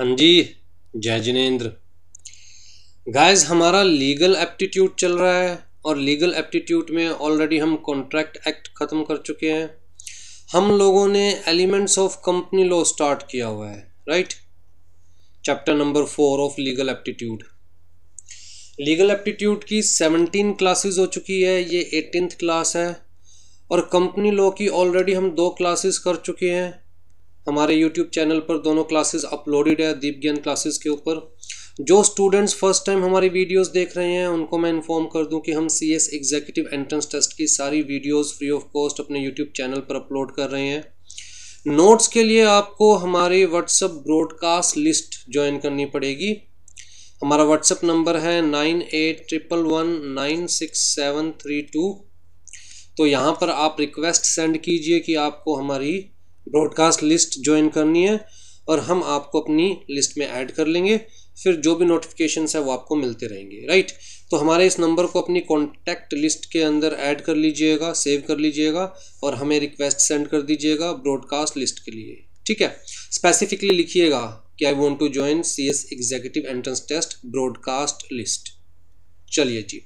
हाँ जी जय जिनेन्द्र गाइस हमारा लीगल एप्टीट्यूड चल रहा है और लीगल एप्टीट्यूड में ऑलरेडी हम कॉन्ट्रैक्ट एक्ट ख़त्म कर चुके हैं हम लोगों ने elements of company law start किया हुआ है right chapter number four of legal aptitude legal aptitude की सेवनटीन क्लासेस हो चुकी है ये एटीनथ क्लास है और कंपनी लॉ की ऑलरेडी हम दो क्लासेस कर चुके हैं हमारे यूट्यूब चैनल पर दोनों क्लासेस अपलोडेड है दीप ज्ञान क्लासेस के ऊपर जो स्टूडेंट्स फर्स्ट टाइम हमारी वीडियोस देख रहे हैं उनको मैं इन्फॉर्म कर दूं कि हम C S executive entrance test की सारी वीडियोस फ्री ऑफ कॉस्ट अपने यूट्यूब चैनल पर अपलोड कर रहे हैं नोट्स के लिए आपको हमारी व्हाट्सअप ब्रॉडकास्ट लिस्ट ज्वाइन करनी पड़ेगी हमारा व्हाट्सअप नंबर है nine eight triple one nine six seven three two तो यहाँ पर आप रिक्वेस्ट सेंड कीजिए कि आपको हमारी ब्रॉडकास्ट लिस्ट ज्वाइन करनी है और हम आपको अपनी लिस्ट में ऐड कर लेंगे फिर जो भी नोटिफिकेशन है वो आपको मिलते रहेंगे राइट तो हमारे इस नंबर को अपनी कॉन्टैक्ट लिस्ट के अंदर ऐड कर लीजिएगा सेव कर लीजिएगा और हमें रिक्वेस्ट सेंड कर दीजिएगा ब्रॉडकास्ट लिस्ट के लिए ठीक है स्पेसिफिकली लिखिएगा कि I want to join C S executive entrance test broadcast list चलिए जी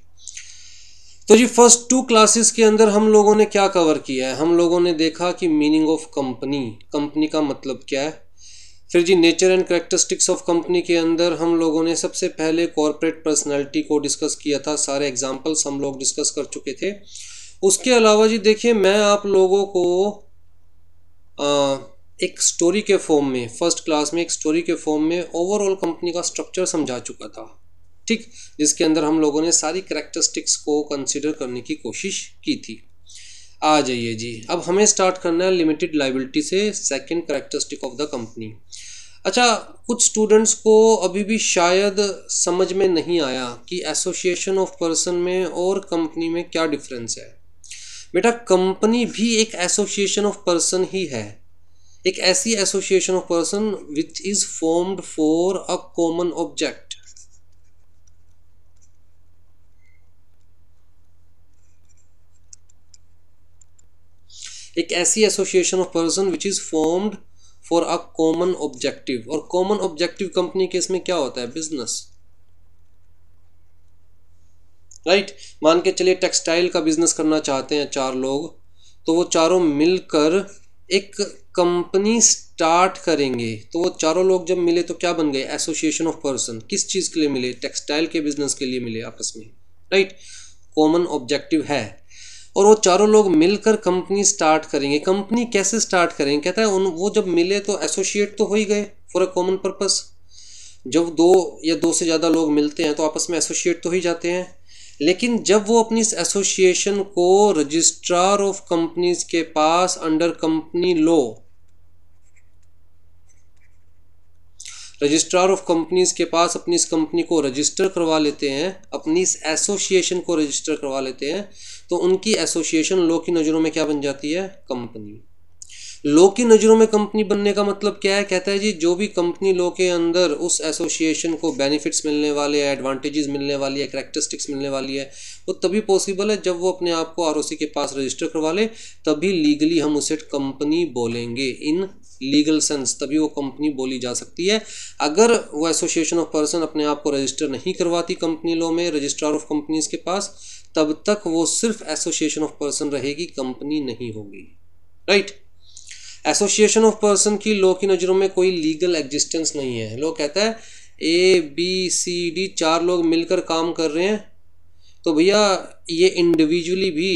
तो जी फर्स्ट टू क्लासेस के अंदर हम लोगों ने क्या कवर किया है हम लोगों ने देखा कि मीनिंग ऑफ कंपनी कंपनी का मतलब क्या है फिर जी nature and characteristics of company के अंदर हम लोगों ने सबसे पहले कॉरपोरेट पर्सनैलिटी को डिस्कस किया था सारे एग्जाम्पल्स हम लोग डिस्कस कर चुके थे उसके अलावा जी देखिए मैं आप लोगों को आ, एक स्टोरी के फॉर्म में फर्स्ट क्लास में एक स्टोरी के फॉर्म में ओवरऑल कंपनी का स्ट्रक्चर समझा चुका था ठीक जिसके अंदर हम लोगों ने सारी करेक्टरिस्टिक्स को कंसिडर करने की कोशिश की थी आ जाइए जी अब हमें स्टार्ट करना है लिमिटेड लाइबिलिटी से second characteristic of the company अच्छा कुछ स्टूडेंट्स को अभी भी शायद समझ में नहीं आया कि एसोसिएशन ऑफ पर्सन में और कंपनी में क्या डिफरेंस है बेटा कंपनी भी एक एसोसिएशन ऑफ पर्सन ही है एक ऐसी association of person which is formed for a common object एक ऐसी association of person which is formed for a common objective और कॉमन ऑब्जेक्टिव कंपनी के इसमें क्या होता है बिजनेस राइट right? मान के चलिए टेक्सटाइल का बिजनेस करना चाहते हैं चार लोग तो वो चारों मिलकर एक कंपनी स्टार्ट करेंगे तो वो चारों लोग जब मिले तो क्या बन गए एसोसिएशन ऑफ पर्सन किस चीज़ के लिए मिले टेक्सटाइल के बिजनेस के लिए मिले आपस में राइट कॉमन ऑब्जेक्टिव है और वो चारों लोग मिलकर कंपनी स्टार्ट करेंगे कंपनी कैसे स्टार्ट करेंगे कहता है उन वो जब मिले तो एसोसिएट तो हो ही गए फॉर अ कॉमन पर्पस जब दो या दो से ज़्यादा लोग मिलते हैं तो आपस में एसोसिएट तो ही जाते हैं लेकिन जब वो अपनी इस एसोसिएशन को रजिस्ट्रार ऑफ कंपनीज के पास under company law registrar of companies के पास अपनी इस कंपनी को रजिस्टर करवा लेते हैं अपनी इस एसोसिएशन को रजिस्टर करवा लेते हैं तो उनकी एसोसिएशन लो की नज़रों में क्या बन जाती है कंपनी लो की नज़रों में कंपनी बनने का मतलब क्या है कहता है जी जो भी कंपनी लो के अंदर उस एसोसिएशन को बेनिफिट्स मिलने वाले हैं एडवांटेजेस मिलने वाली है करेक्टरिस्टिक्स मिलने वाली है वो तभी पॉसिबल है जब वो अपने आप को आर के पास रजिस्टर करवा ले तभी लीगली हम उसे कंपनी बोलेंगे इन लीगल सेंस तभी वो कंपनी बोली जा सकती है अगर वो एसोसिएशन ऑफ पर्सन अपने आप को रजिस्टर नहीं करवाती कंपनी लो में रजिस्ट्रार ऑफ कंपनीज के पास तब तक वो सिर्फ एसोसिएशन ऑफ पर्सन रहेगी कंपनी नहीं होगी राइट एसोसिएशन ऑफ पर्सन की लो की नज़रों में कोई लीगल एग्जिस्टेंस नहीं है लोग कहता है ए बी सी डी चार लोग मिलकर काम कर रहे हैं तो भैया ये इंडिविजुअली भी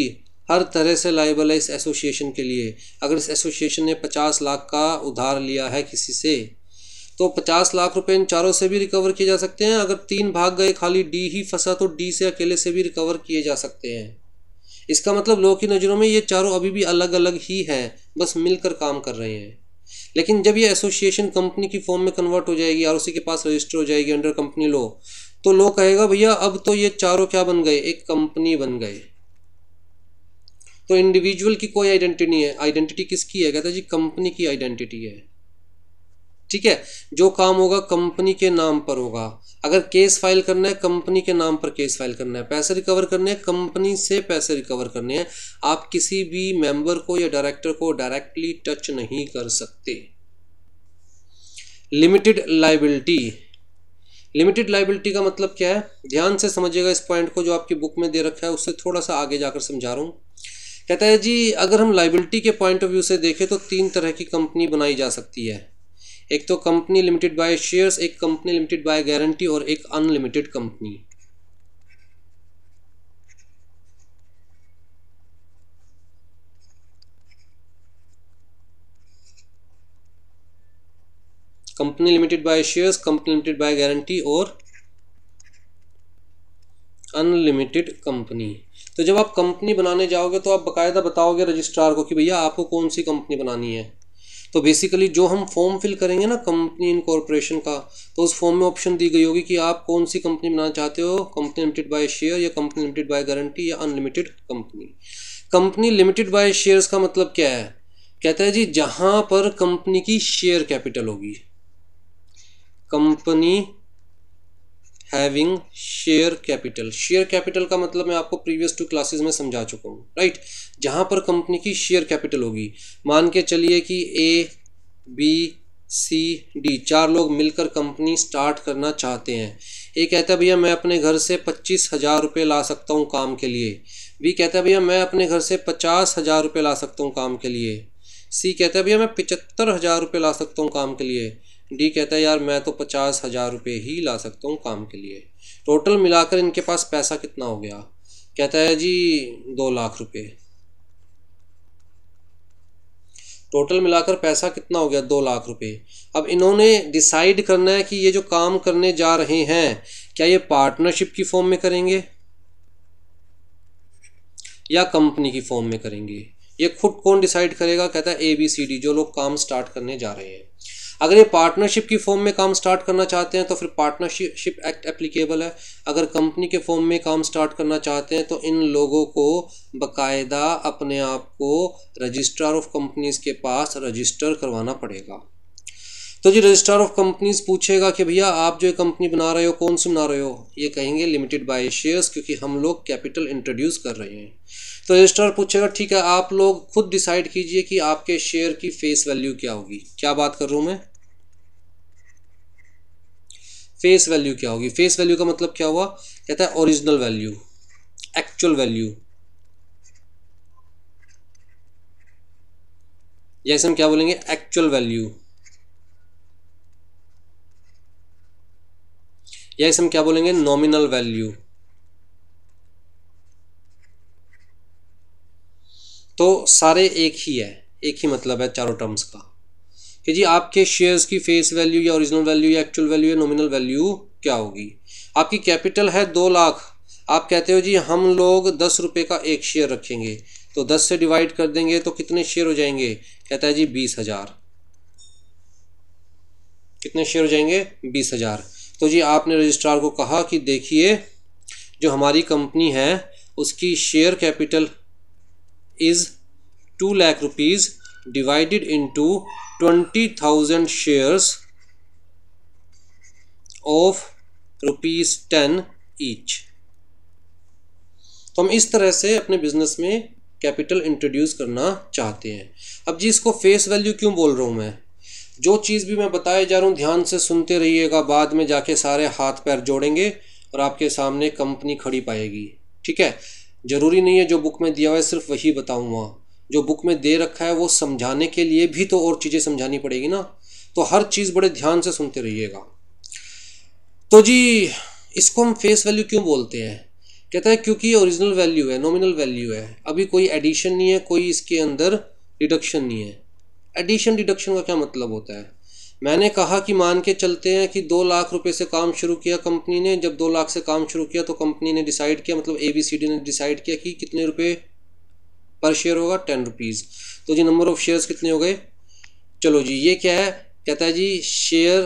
हर तरह से लाइबल है इस एसोसिएशन के लिए अगर इस एसोसिएशन ने पचास लाख का उधार लिया है किसी से तो पचास लाख रुपए इन चारों से भी रिकवर किए जा सकते हैं अगर तीन भाग गए खाली डी ही फंसा तो डी से अकेले से भी रिकवर किए जा सकते हैं इसका मतलब लोगों की नज़रों में ये चारों अभी भी अलग अलग ही हैं बस मिलकर काम कर रहे हैं लेकिन जब ये एसोसिएशन कंपनी की फॉर्म में कन्वर्ट हो जाएगी ओ सी के पास रजिस्टर हो जाएगी अंडर कंपनी लॉ तो लोग कहेगा भैया अब तो ये चारों क्या बन गए एक कंपनी बन गए तो इंडिविजुअल की कोई आइडेंटिटी नहीं है आइडेंटिटी किसकी है कहता जी कंपनी की आइडेंटिटी है ठीक है जो काम होगा कंपनी के नाम पर होगा अगर केस फाइल करना है कंपनी के नाम पर केस फाइल करना है पैसे रिकवर करने हैं कंपनी से पैसे रिकवर करने हैं आप किसी भी मेंबर को या डायरेक्टर को डायरेक्टली टच नहीं कर सकते लिमिटेड लाइबिलिटी लिमिटेड लाइबिलिटी का मतलब क्या है ध्यान से समझिएगा इस पॉइंट को जो आपकी बुक में दे रखा है उससे थोड़ा सा आगे जाकर समझा रहा हूँ कहता है जी अगर हम लाइबिलिटी के पॉइंट ऑफ व्यू से देखें तो तीन तरह की कंपनी बनाई जा सकती है एक तो कंपनी लिमिटेड बाय शेयर्स एक कंपनी लिमिटेड बाय गारंटी और एक unlimited company company limited by shares company limited by guarantee और अनलिमिटेड कंपनी तो जब आप कंपनी बनाने जाओगे तो आप बकायदा बताओगे रजिस्ट्रार को कि भैया आपको कौन सी कंपनी बनानी है तो बेसिकली जो हम फॉर्म फिल करेंगे ना कंपनी इनकॉर्पोरेशन का तो उस फॉर्म में ऑप्शन दी गई होगी कि आप कौन सी कंपनी बनाना चाहते हो कंपनी लिमिटेड बाय शेयर या कंपनी लिमिटेड बाय गारंटी या unlimited company company limited by shares का मतलब क्या है कहते हैं जी जहाँ पर कंपनी की शेयर कैपिटल होगी company having share capital share capital का मतलब मैं आपको प्रीवियस टू क्लासेस में समझा चुका हूँ राइट जहाँ पर कंपनी की शेयर कैपिटल होगी मान के चलिए कि ए बी सी डी चार लोग मिलकर कंपनी स्टार्ट करना चाहते हैं ए कहता है भैया मैं अपने घर से पच्चीस हज़ार रुपये ला सकता हूँ काम के लिए बी कहता है भैया मैं अपने घर से पचास हज़ार रुपये ला सकता हूँ काम के लिए सी कहता है भैया मैं पचहत्तर हज़ार रुपये ला सकता हूँ काम के लिए डी कहता है यार मैं तो पचास हज़ार रुपये ही ला सकता हूँ काम के लिए टोटल मिलाकर इनके पास पैसा कितना हो गया कहता है जी दो लाख रुपये टोटल मिलाकर पैसा कितना हो गया दो लाख रुपए अब इन्होंने डिसाइड करना है कि ये जो काम करने जा रहे हैं क्या ये पार्टनरशिप की फॉर्म में करेंगे या कंपनी की फॉर्म में करेंगे ये खुद कौन डिसाइड करेगा कहता है ए बी सी डी जो लोग काम स्टार्ट करने जा रहे हैं अगर ये पार्टनरशिप की फॉर्म में काम स्टार्ट करना चाहते हैं तो फिर पार्टनरशिप एक्ट एप्लीकेबल है अगर कंपनी के फॉर्म में काम स्टार्ट करना चाहते हैं तो इन लोगों को बकायदा अपने आप को रजिस्ट्रार ऑफ कंपनीज के पास रजिस्टर करवाना पड़ेगा तो जी रजिस्ट्रार ऑफ कंपनीज पूछेगा कि भैया आप जो कंपनी बना रहे हो कौन सी बना रहे हो ये कहेंगे लिमिटेड बाई शेयर्स क्योंकि हम लोग कैपिटल इंट्रोड्यूस कर रहे हैं तो रजिस्ट्रार पूछेगा ठीक है आप लोग खुद डिसाइड कीजिए कि आपके शेयर की फेस वैल्यू क्या होगी क्या बात कर रहा हूँ मैं फेस वैल्यू क्या होगी फेस वैल्यू का मतलब क्या हुआ कहता है ओरिजिनल वैल्यू एक्चुअल वैल्यू जैसे हम क्या बोलेंगे एक्चुअल वैल्यू या इसे हम क्या बोलेंगे नॉमिनल वैल्यू तो सारे एक ही है एक ही मतलब है चारों टर्म्स का कि जी आपके शेयर्स की फेस वैल्यू या ओरिजिनल वैल्यू या एक्चुअल वैल्यू या नॉमिनल वैल्यू क्या होगी आपकी कैपिटल है दो लाख आप कहते हो जी हम लोग दस रुपये का एक शेयर रखेंगे तो दस से डिवाइड कर देंगे तो कितने शेयर हो जाएंगे कहता है जी बीस हज़ार कितने शेयर हो जाएंगे बीस हज़ार तो जी आपने रजिस्ट्रार को कहा कि देखिए जो हमारी कंपनी है उसकी share capital is 2 lakh rupees divided into 20000 shares of rupees 10 each तो हम इस तरह से अपने बिजनेस में कैपिटल इंट्रोड्यूस करना चाहते हैं अब जी इसको फेस वैल्यू क्यों बोल रहा हूँ मैं जो चीज़ भी मैं बताए जा रहा हूँ ध्यान से सुनते रहिएगा बाद में जाके सारे हाथ पैर जोड़ेंगे और आपके सामने कंपनी खड़ी पाएगी ठीक है ज़रूरी नहीं है जो बुक में दिया हुआ है सिर्फ वही बताऊँगा जो बुक में दे रखा है वो समझाने के लिए भी तो और चीज़ें समझानी पड़ेगी ना तो हर चीज़ बड़े ध्यान से सुनते रहिएगा तो जी इसको हम फेस वैल्यू क्यों बोलते हैं कहता है क्योंकि ओरिजिनल वैल्यू है नॉमिनल वैल्यू है अभी कोई एडिशन नहीं है कोई इसके अंदर डिडक्शन नहीं है एडिशन डिडक्शन का क्या मतलब होता है मैंने कहा कि मान के चलते हैं कि दो लाख रुपए से काम शुरू किया कंपनी ने जब दो लाख से काम शुरू किया तो कंपनी ने डिसाइड किया मतलब ए बी सी डी ने डिसाइड किया कि कितने रुपए पर शेयर होगा टेन रुपीज़ तो जी नंबर ऑफ़ शेयर्स कितने हो गए चलो जी ये क्या है कहता है जी share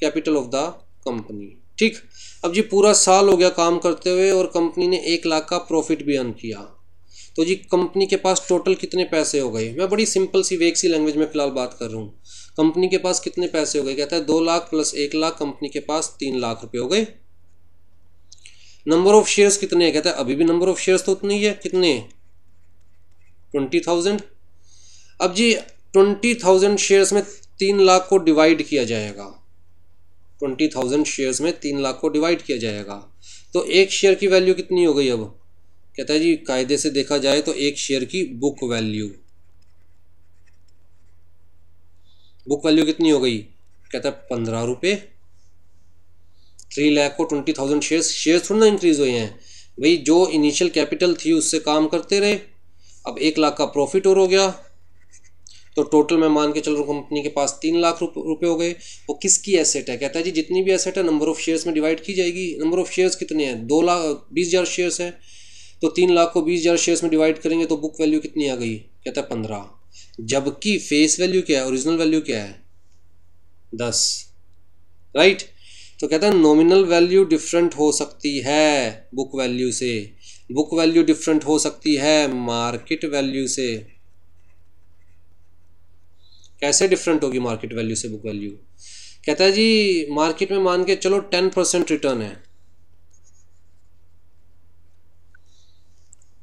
capital of the company ठीक अब जी पूरा साल हो गया काम करते हुए और कंपनी ने एक लाख का प्रॉफिट भी अर्न किया तो जी कंपनी के पास टोटल कितने पैसे हो गए मैं बड़ी सिंपल सी वेक सी लैंग्वेज में फ़िलहाल बात कर रहा हूँ कंपनी के पास कितने पैसे हो गए कहता है दो लाख प्लस एक लाख कंपनी के पास तीन लाख रुपए हो गए नंबर ऑफ शेयर्स कितने हैं कहता है अभी भी नंबर ऑफ शेयर्स तो उतने ही है कितने ट्वेंटी थाउजेंड अब जी ट्वेंटी थाउजेंड शेयर्स में तीन लाख को डिवाइड किया जाएगा ट्वेंटी थाउजेंड शेयर्स में तीन लाख को डिवाइड किया जाएगा तो एक शेयर की वैल्यू कितनी हो गई अब कहता है जी कायदे से देखा जाए तो एक शेयर की बुक वैल्यू बुक वैल्यू कितनी हो गई कहता है पंद्रह रुपये थ्री लाख को ट्वेंटी थाउजेंड शेयर शेयर थोड़े ना इंक्रीज़ हुए हैं भाई जो इनिशियल कैपिटल थी उससे काम करते रहे अब एक लाख का प्रॉफिट और हो गया तो टोटल मैं मान के चल रहा हूँ कंपनी के पास तीन लाख रुपए हो गए वो किसकी एसेट है कहता है जी जितनी भी एसेट है नंबर ऑफ़ शेयर्स में डिवाइड की जाएगी नंबर ऑफ़ शेयर्स कितने हैं दो लाख बीस हज़ार शेयर्स हैं तो तीन लाख को बीस हज़ार शेयर्स में डिवाइड करेंगे तो बुक वैल्यू कितनी आ गई कहता है पंद्रह जबकि फेस वैल्यू क्या है ओरिजिनल वैल्यू क्या है दस राइट तो कहता है नॉमिनल वैल्यू डिफरेंट हो सकती है बुक वैल्यू से बुक वैल्यू डिफरेंट हो सकती है मार्केट वैल्यू से कैसे डिफरेंट होगी मार्केट वैल्यू से बुक वैल्यू कहता है जी मार्केट में मान के चलो टेन परसेंट रिटर्न है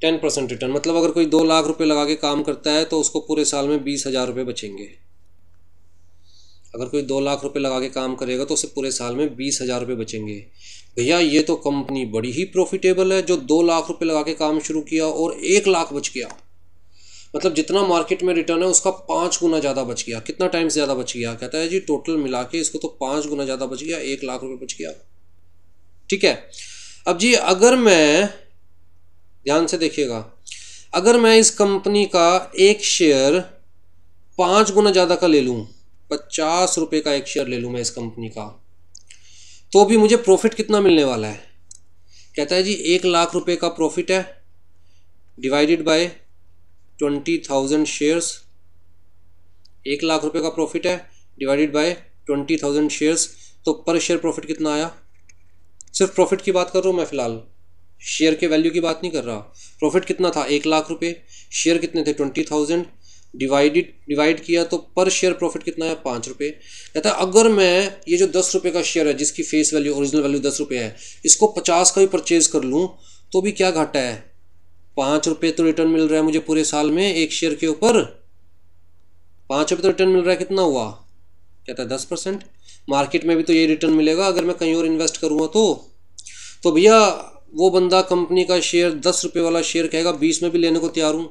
टेन परसेंट रिटर्न मतलब अगर कोई दो लाख रुपए लगा के काम करता है तो उसको पूरे साल में बीस हज़ार रुपये बचेंगे अगर कोई दो लाख रुपए लगा के काम करेगा तो उसे पूरे साल में बीस हज़ार रुपये बचेंगे भैया ये तो कंपनी बड़ी ही प्रॉफिटेबल है जो दो लाख रुपए लगा के काम शुरू किया और एक लाख बच गया मतलब जितना मार्केट में रिटर्न है उसका पाँच गुना ज़्यादा बच गया कितना टाइम ज़्यादा बच गया कहता है जी टोटल मिला के इसको तो पाँच गुना ज़्यादा बच गया एक लाख रुपये बच गया ठीक है अब जी अगर मैं ध्यान से देखिएगा अगर मैं इस कंपनी का एक शेयर पाँच गुना ज़्यादा का ले लूँ पचास रुपये का एक शेयर ले लूँ मैं इस कंपनी का तो भी मुझे प्रॉफिट कितना मिलने वाला है कहता है जी एक लाख रुपए का प्रॉफिट है divided by twenty thousand shares एक लाख रुपए का प्रॉफिट है divided by twenty thousand shares तो पर शेयर प्रॉफिट कितना आया सिर्फ प्रॉफिट की बात कर रहा हूँ मैं फ़िलहाल शेयर के वैल्यू की बात नहीं कर रहा प्रॉफिट कितना था एक लाख रुपए शेयर कितने थे ट्वेंटी थाउजेंड डिवाइडेड डिवाइड किया तो पर शेयर प्रॉफिट कितना है पाँच रुपये कहता है अगर मैं ये जो दस रुपये का शेयर है जिसकी फेस वैल्यू ओरिजिनल वैल्यू दस रुपये है इसको पचास का भी परचेज कर लूँ तो भी क्या घाटा है पाँच रुपये तो रिटर्न मिल रहा है मुझे पूरे साल में एक शेयर के ऊपर पाँच रुपये तो रिटर्न मिल रहा है कितना हुआ कहता है दस परसेंट मार्केट में भी तो ये रिटर्न मिलेगा अगर मैं कहीं और इन्वेस्ट करूँगा तो, तो भैया वो बंदा कंपनी का शेयर दस रुपये वाला शेयर कहेगा बीस में भी लेने को तैयार हूँ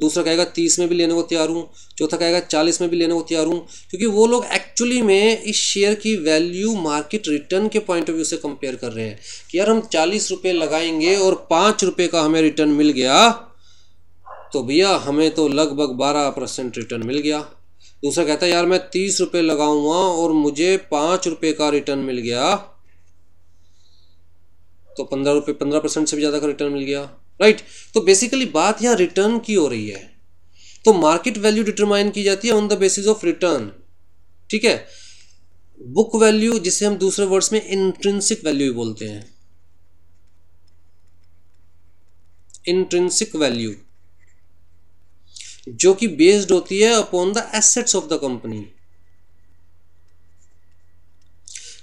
दूसरा कहेगा तीस में भी लेने को तैयार हूँ चौथा कहेगा चालीस में भी लेने को तैयार हूँ क्योंकि वो लोग एक्चुअली में इस शेयर की वैल्यू मार्केट रिटर्न के पॉइंट ऑफ व्यू से कंपेयर कर रहे हैं कि यार हम चालीस रुपये लगाएंगे और पाँच रुपये का हमें रिटर्न मिल गया तो भैया हमें तो लगभग बारह परसेंट रिटर्न मिल गया दूसरा कहता है यार मैं तीस रुपये लगाऊँगा और मुझे पाँच रुपये का रिटर्न मिल गया तो पंद्रह रुपये पंद्रह परसेंट से भी ज़्यादा का रिटर्न मिल गया राइट तो बेसिकली बात यहाँ रिटर्न की हो रही है तो मार्केट वैल्यू डिटरमाइन की जाती है on the basis of return ठीक है बुक वैल्यू जिसे हम दूसरे वर्ड्स में इंट्रेंसिक वैल्यू ही बोलते हैं इंट्रेंसिक वैल्यू जो कि बेस्ड होती है upon the assets of the company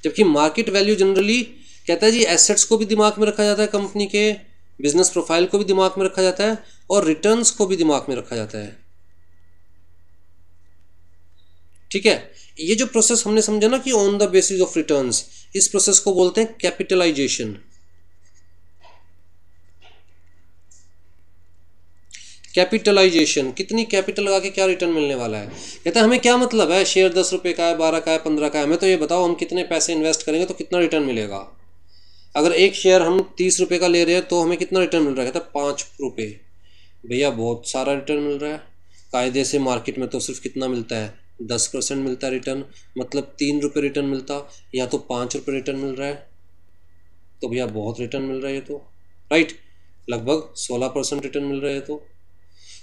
जबकि मार्केट वैल्यू जनरली कहता है जी एसेट्स को भी दिमाग में रखा जाता है कंपनी के बिजनेस प्रोफाइल को भी दिमाग में रखा जाता है और रिटर्न्स को भी दिमाग में रखा जाता है ठीक है ये जो प्रोसेस हमने समझा ना कि on the basis of returns इस प्रोसेस को बोलते हैं कैपिटलाइजेशन कैपिटलाइजेशन कितनी कैपिटल लगा के क्या रिटर्न मिलने वाला है कहता है हमें क्या मतलब है शेयर दस रुपए का है बारह का है पंद्रह का है हमें तो ये बताओ हम कितने पैसे इन्वेस्ट करेंगे तो कितना रिटर्न मिलेगा अगर एक शेयर हम तीस रुपये का ले रहे हैं तो हमें कितना रिटर्न मिल रहा है पाँच रुपये भैया बहुत सारा रिटर्न मिल रहा है कायदे से मार्केट में तो सिर्फ कितना मिलता है दस परसेंट मिलता है रिटर्न मतलब तीन रुपये रिटर्न मिलता या तो पाँच रुपये रिटर्न मिल रहा है तो भैया बहुत रिटर्न मिल रहा है तो राइट लगभग सोलह परसेंट रिटर्न मिल रहा है तो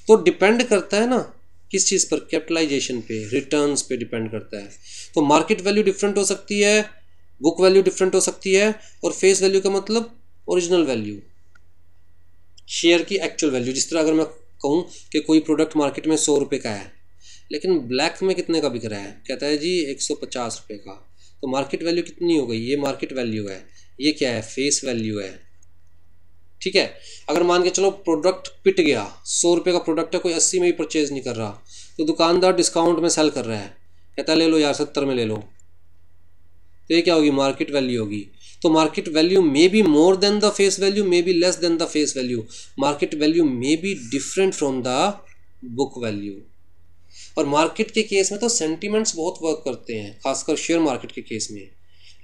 तो डिपेंड करता है ना किस चीज़ पर कैपिटलाइजेशन पे रिटर्न्स पे डिपेंड करता है तो मार्केट वैल्यू डिफरेंट हो सकती है बुक वैल्यू डिफरेंट हो सकती है और फेस वैल्यू का मतलब ओरिजिनल वैल्यू शेयर की एक्चुअल वैल्यू जिस तरह अगर मैं कहूँ कि कोई प्रोडक्ट मार्केट में सौ रुपये का है लेकिन ब्लैक में कितने का बिक रहा है कहता है जी एक सौ पचास रुपये का तो मार्केट वैल्यू कितनी हो गई ये मार्केट वैल्यू है ये क्या है फेस वैल्यू है ठीक है अगर मान के चलो प्रोडक्ट पिट गया सौ रुपये का प्रोडक्ट है कोई अस्सी में भी परचेज नहीं कर रहा तो दुकानदार डिस्काउंट में सेल कर रहा है कहता है ले लो यार सत्तर में ले लो तो ये क्या होगी मार्केट वैल्यू होगी तो market value may be more than the face value may be less than the face value market value may be different from the book value और मार्केट के केस में तो सेंटीमेंट्स बहुत वर्क करते हैं खासकर शेयर मार्केट के case में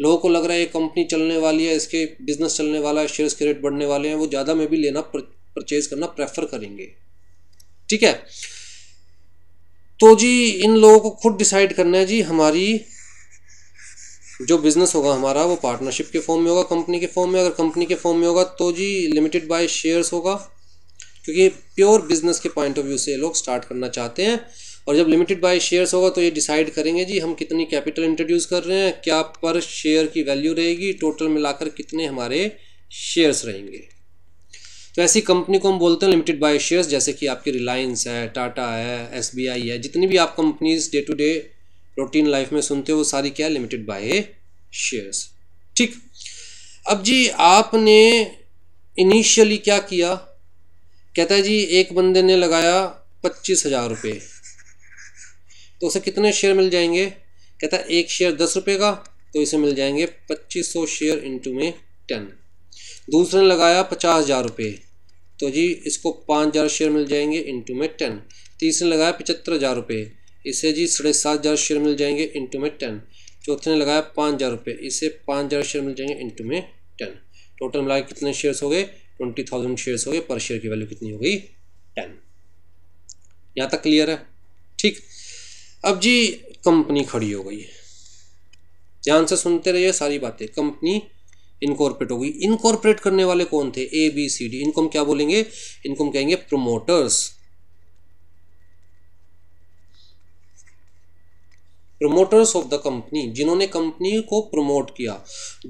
लोगों को लग रहा है ये कंपनी चलने वाली है इसके बिजनेस चलने वाला है शेयर्स के रेट बढ़ने वाले हैं वो ज़्यादा में भी लेना परचेज करना प्रेफर करेंगे ठीक है तो जी इन लोगों को खुद डिसाइड करना है जी हमारी जो बिज़नेस होगा हमारा वो पार्टनरशिप के फॉर्म में होगा कंपनी के फॉर्म में अगर कंपनी के फॉर्म में होगा तो जी लिमिटेड बाय शेयर्स होगा क्योंकि प्योर बिजनेस के पॉइंट ऑफ व्यू से लोग स्टार्ट करना चाहते हैं और जब लिमिटेड बाय शेयर्स होगा तो ये डिसाइड करेंगे जी हम कितनी कैपिटल इंट्रोड्यूस कर रहे हैं क्या पर शेयर की वैल्यू रहेगी टोटल मिलाकर कितने हमारे शेयर्स रहेंगे तो ऐसी कंपनी को हम बोलते हैं लिमिटेड बाय शेयर्स जैसे कि आपकी रिलायंस है टाटा है एस है जितनी भी आप companies day to day routine life में सुनते हो सारी क्या लिमिटेड बाय शेयर्स ठीक अब जी आपने इनिशियली क्या किया कहता है जी एक बंदे ने लगाया पच्चीस हजार रुपये तो उसे कितने शेयर मिल जाएंगे कहता है एक शेयर दस रुपये का तो इसे मिल जाएंगे पच्चीस सौ शेयर इंटू में टेन दूसरे ने लगाया पचास हज़ार रुपये तो जी इसको पाँच हज़ार शेयर मिल जाएंगे इंटू में टेन तीसरे ने लगाया पचहत्तर हज़ार रुपये इसे जी साढ़े सात हज़ार शेयर मिल जाएंगे इंटू में टेन चौथे ने लगाया पाँच हज़ार रुपये इसे पाँच हज़ार शेयर मिल जाएंगे इंटू में टेन टोटल मिला कितने शेयर्स हो गए ट्वेंटी थाउजेंड शेयर्स हो गए पर शेयर की वैल्यू कितनी हो गई टेन यहाँ तक क्लियर है ठीक अब जी कंपनी खड़ी हो गई ध्यान से सुनते रहिए सारी बातें कंपनी इनकॉर्पोरेट हो गई इनकॉर्पोरेट करने वाले कौन थे ए बी सी डी इनको हम क्या बोलेंगे इनको हम कहेंगे promoters promoters of the company जिन्होंने कंपनी को प्रमोट किया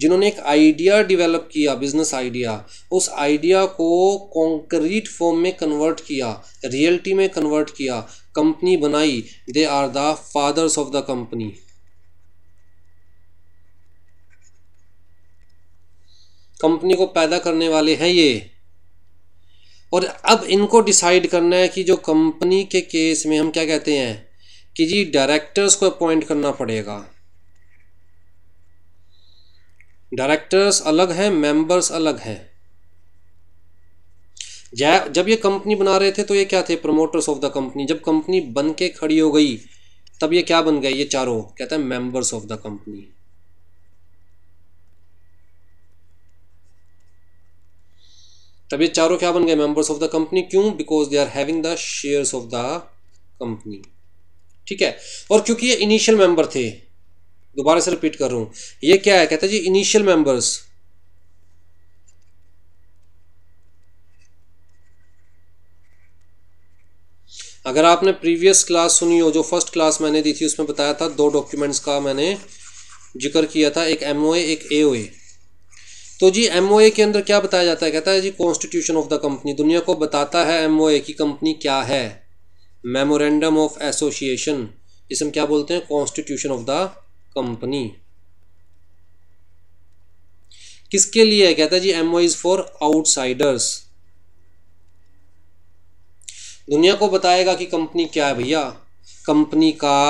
जिन्होंने एक आइडिया डेवलप किया बिजनेस आइडिया उस आइडिया को कॉन्क्रीट फॉर्म में कन्वर्ट किया रियलिटी में कन्वर्ट किया कंपनी बनाई they are the fathers of the company company को पैदा करने वाले हैं ये और अब इनको डिसाइड करना है कि जो कंपनी के केस में हम क्या कहते हैं कि जी डायरेक्टर्स को अपॉइंट करना पड़ेगा डायरेक्टर्स अलग हैं मेंबर्स अलग हैं जब ये कंपनी बना रहे थे तो ये क्या थे प्रमोटर्स ऑफ द कंपनी जब कंपनी बन के खड़ी हो गई तब ये क्या बन गए ये चारों कहते हैं मेंबर्स ऑफ द कंपनी तब ये चारों क्या बन गए मेंबर्स ऑफ द कंपनी क्यों because they are having the shares of the company ठीक है और क्योंकि ये इनिशियल मेंबर थे दोबारा से रिपीट कर रहा हूं ये क्या है कहता है जी इनिशियल मेंबर्स अगर आपने प्रीवियस क्लास सुनी हो जो फर्स्ट क्लास मैंने दी थी उसमें बताया था दो डॉक्यूमेंट्स का मैंने जिक्र किया था एक एम एक ए तो जी एम के अंदर क्या बताया जाता है कहता है जी कॉन्स्टिट्यूशन ऑफ द कंपनी दुनिया को बताता है एम की कंपनी क्या है मेमोरेंडम ऑफ एसोसिएशन इसे हम क्या बोलते हैं कॉन्स्टिट्यूशन ऑफ द कंपनी किसके लिए है कहता है जी एमओ इज फॉर आउटसाइडर्स दुनिया को बताएगा कि कंपनी क्या है भैया कंपनी का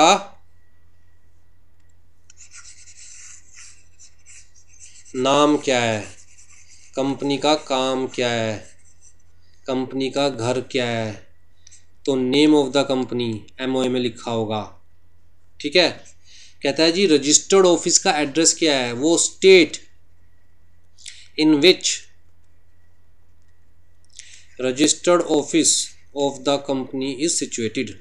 नाम क्या है कंपनी का काम क्या है कंपनी का घर क्या है तो name of the company M में लिखा होगा ठीक है कहता है जी रजिस्टर्ड ऑफिस का एड्रेस क्या है वो state in which registered office of the company is situated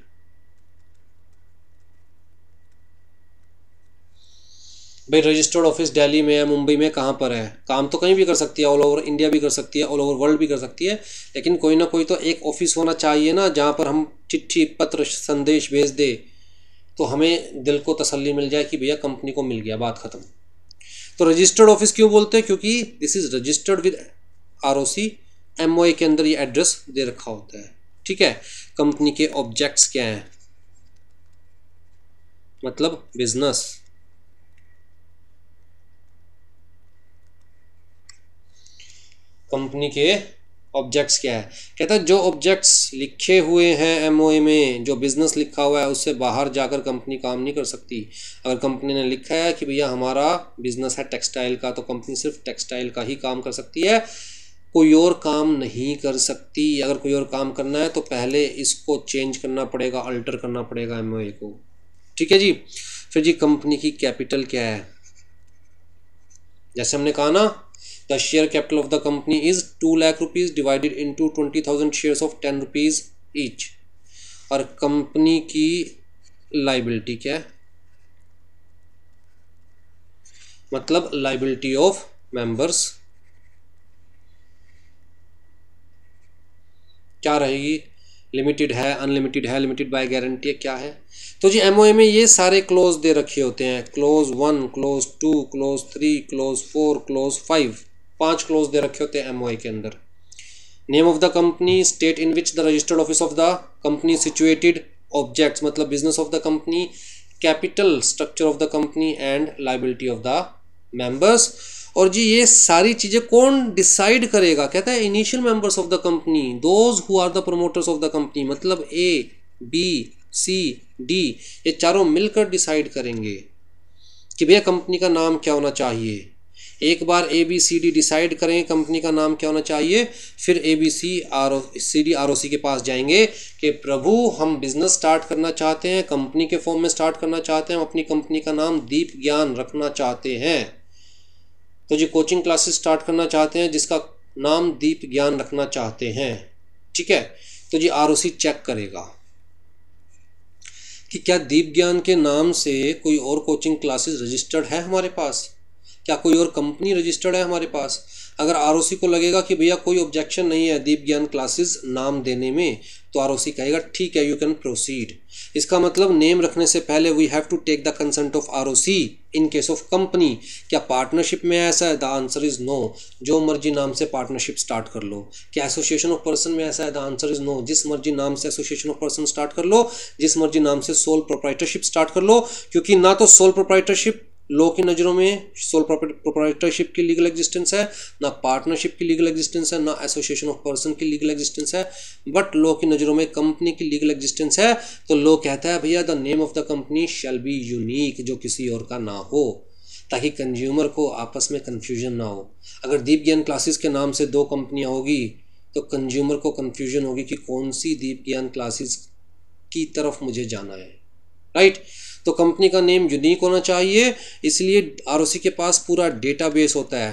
भाई रजिस्टर्ड ऑफिस दिल्ली में है मुंबई में कहाँ पर है काम तो कहीं भी कर सकती है ऑल ओवर इंडिया भी कर सकती है ऑल ओवर वर्ल्ड भी कर सकती है लेकिन कोई ना कोई तो एक ऑफिस होना चाहिए ना जहाँ पर हम चिट्ठी पत्र संदेश भेज दे तो हमें दिल को तसल्ली मिल जाए कि भैया कंपनी को मिल गया बात ख़त्म तो रजिस्टर्ड ऑफिस क्यों बोलते हैं क्योंकि this is registered with R O C M O A के अंदर ये एड्रेस दे रखा होता है ठीक है कंपनी के ऑब्जेक्ट्स क्या हैं मतलब बिजनेस कंपनी के ऑब्जेक्ट्स क्या है कहता है जो ऑब्जेक्ट्स लिखे हुए हैं एम में जो बिज़नेस लिखा हुआ है उससे बाहर जाकर कंपनी काम नहीं कर सकती अगर कंपनी ने लिखा है कि भैया हमारा बिज़नेस है टेक्सटाइल का तो कंपनी सिर्फ टेक्सटाइल का ही काम कर सकती है कोई और काम नहीं कर सकती अगर कोई और काम करना है तो पहले इसको चेंज करना पड़ेगा अल्टर करना पड़ेगा एम को ठीक है जी फिर जी कंपनी की कैपिटल क्या है जैसे हमने कहा ना The share capital of the company is 2 lakh rupees divided into 20,000 shares of 10 rupees each. और कंपनी की लाइबिलिटी क्या है मतलब लाइबिलिटी ऑफ मेंबर्स क्या रहेगी लिमिटेड है अनलिमिटेड है लिमिटेड बाय गारंटी क्या है तो जी एमओए में ये सारे क्लोज दे रखे होते हैं clause one clause two clause three clause four clause five पांच क्लोज दे रखे होते हैं एम के अंदर name of the company state in which the registered office of the company situated objects मतलब business of the company capital structure of the company and liability of the members और जी ये सारी चीज़ें कौन डिसाइड करेगा कहता है initial members of the company those who are the promoters of the company मतलब ए बी सी डी ये चारों मिलकर डिसाइड करेंगे कि भैया कंपनी का नाम क्या होना चाहिए एक बार A B C D decide करें कंपनी का नाम क्या होना चाहिए फिर A B C R O C D R O C के पास जाएंगे कि प्रभु हम बिज़नेस स्टार्ट करना चाहते हैं कंपनी के फॉर्म में स्टार्ट करना चाहते हैं अपनी कंपनी का नाम दीप ज्ञान रखना चाहते हैं तो जी कोचिंग क्लासेस स्टार्ट करना चाहते हैं जिसका नाम दीप ज्ञान रखना चाहते हैं ठीक है तो जी आर चेक करेगा कि क्या दीप ज्ञान के नाम से कोई और कोचिंग क्लासेस रजिस्टर्ड है हमारे पास क्या कोई और कंपनी रजिस्टर्ड है हमारे पास अगर आर को लगेगा कि भैया कोई ऑब्जेक्शन नहीं है दीप ज्ञान क्लासेस नाम देने में तो आर कहेगा ठीक है यू कैन प्रोसीड इसका मतलब नेम रखने से पहले we have to take the consent of R in case of company क्या पार्टनरशिप में ऐसा है द आंसर इज नो जो मर्जी नाम से पार्टनरशिप स्टार्ट कर लो क्या एसोसिएशन ऑफ पर्सन में ऐसा है द आंसर इज नो जिस मर्जी नाम से एसोसिएशन ऑफ पर्सन स्टार्ट कर लो जिस मर्जी नाम से सोल प्रोप्राइटरशिप स्टार्ट कर लो क्योंकि ना तो सोल प्रोप्राइटरशिप लॉ की नज़रों में सोल प्रोपराइटरशिप की लीगल एग्जिस्टेंस है ना पार्टनरशिप की लीगल एग्जिस्टेंस है ना एसोसिएशन ऑफ पर्सन की लीगल एग्जिस्टेंस है बट लॉ की नज़रों में कंपनी की लीगल एग्जिस्टेंस है तो लॉ कहता है भैया the name of the company shall be unique जो किसी और का ना हो ताकि कंज्यूमर को आपस में कन्फ्यूजन ना हो अगर दीप ज्ञान क्लासेस के नाम से दो कंपनियाँ होगी तो कंज्यूमर को कन्फ्यूजन होगी कि कौन सी दीप ज्ञान क्लासेस की तरफ मुझे जाना है राइट right? तो कंपनी का नेम यूनिक होना चाहिए इसलिए आर के पास पूरा डेटाबेस होता है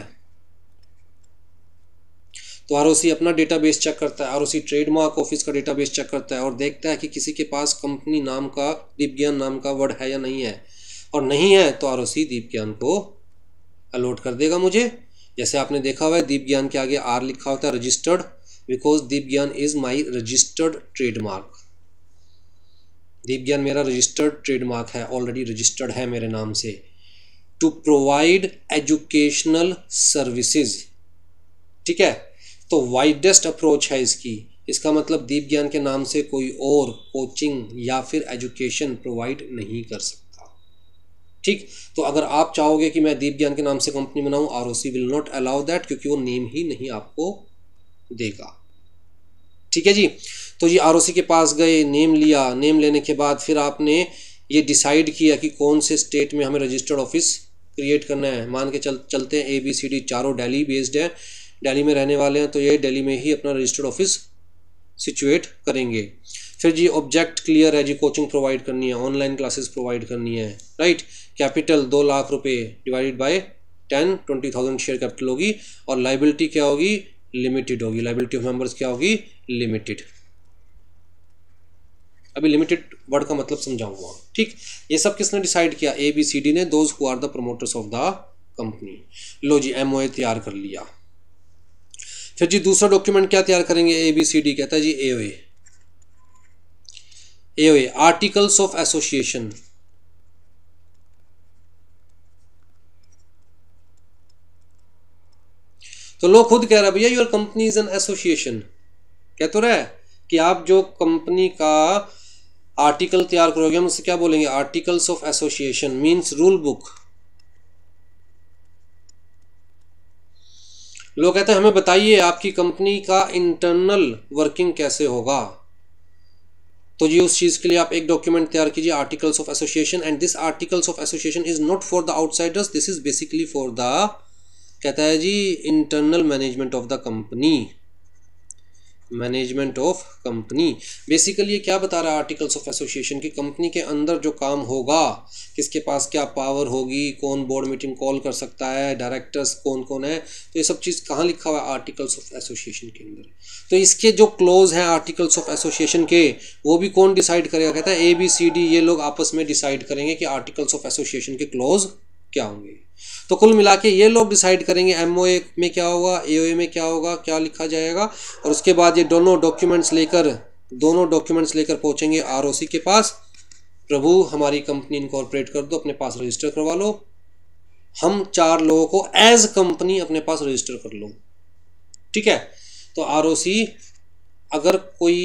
तो आर अपना डेटाबेस चेक करता है आर ट्रेडमार्क ऑफिस का डेटाबेस चेक करता है और देखता है कि किसी के पास कंपनी नाम का दीप ज्ञान नाम का वर्ड है या नहीं है और नहीं है तो आर दीप ज्ञान को अलॉट कर देगा मुझे जैसे आपने देखा हुआ है दीप ज्ञान के आगे आर लिखा होता है registered because Deep Gyan is my registered trademark Deep Gyan मेरा रजिस्टर्ड ट्रेडमार्क है ऑलरेडी रजिस्टर्ड है मेरे नाम से टू प्रोवाइड एजुकेशनल सर्विसेज ठीक है तो वाइडेस्ट अप्रोच है इसकी इसका मतलब दीप ज्ञान के नाम से कोई और कोचिंग या फिर एजुकेशन प्रोवाइड नहीं कर सकता ठीक तो अगर आप चाहोगे कि मैं दीप ज्ञान के नाम से कंपनी बनाऊं R will not allow that क्योंकि वो नेम ही नहीं आपको देगा ठीक है जी तो ये आर के पास गए नेम लिया नेम लेने के बाद फिर आपने ये डिसाइड किया कि कौन से स्टेट में हमें रजिस्टर्ड ऑफिस क्रिएट करना है मान के चल चलते हैं ए बी सी डी चारों डेली बेस्ड है डेली में रहने वाले हैं तो ये डेली में ही अपना रजिस्टर्ड ऑफिस सिचुएट करेंगे फिर जी ऑब्जेक्ट क्लियर है जी कोचिंग प्रोवाइड करनी है ऑनलाइन क्लासेस प्रोवाइड करनी है राइट कैपिटल दो लाख रुपए divided by ten twenty thousand share capital होगी और लाइबिलिटी क्या होगी लिमिटेड होगी लाइबिलिटी ऑफ मेंबर्स क्या होगी लिमिटेड अभी लिमिटेड वर्ड का मतलब समझाऊंगा ठीक ये सब किसने डिसाइड किया ए बी सी डी ने those who are the promoters of the company लो जी एम तैयार कर लिया फिर जी दूसरा डॉक्यूमेंट क्या तैयार करेंगे ए बी सी डी कहता है जी A O A O articles of association तो लोग खुद कह रहा भैया your company is an association कह तो रहा है कि आप जो कंपनी का आर्टिकल तैयार करोगे हम उसे क्या बोलेंगे articles of association means rule book लोग कहते हैं हमें बताइए आपकी कंपनी का इंटरनल वर्किंग कैसे होगा तो जी उस चीज़ के लिए आप एक डॉक्यूमेंट तैयार कीजिए articles of association and this articles of association is not for the outsiders this is basically for the कहता है जी internal management of the company management of company basically ये क्या बता रहा है आर्टिकल्स ऑफ एसोसिएशन की कंपनी के अंदर जो काम होगा किसके पास क्या पावर होगी कौन बोर्ड मीटिंग कॉल कर सकता है डायरेक्टर्स कौन कौन है तो ये सब चीज़ कहाँ लिखा हुआ है आर्टिकल्स ऑफ एसोसिएशन के अंदर तो इसके जो क्लोज हैं आर्टिकल्स ऑफ एसोसिएशन के वो भी कौन डिसाइड करेगा कहता है ए बी सी डी ये लोग आपस में डिसाइड करेंगे कि आर्टिकल्स ऑफ एसोसिएशन के क्लोज क्या होंगे तो कुल मिला के ये लोग डिसाइड करेंगे एम में क्या होगा ए में क्या होगा क्या लिखा जाएगा और उसके बाद ये दोनों डॉक्यूमेंट्स लेकर दोनों डॉक्यूमेंट्स लेकर पहुँचेंगे आर के पास प्रभु हमारी कंपनी इनकॉर्पोरेट कर दो अपने पास रजिस्टर करवा लो हम चार लोगों को एज कंपनी अपने पास रजिस्टर कर लो ठीक है तो आर अगर कोई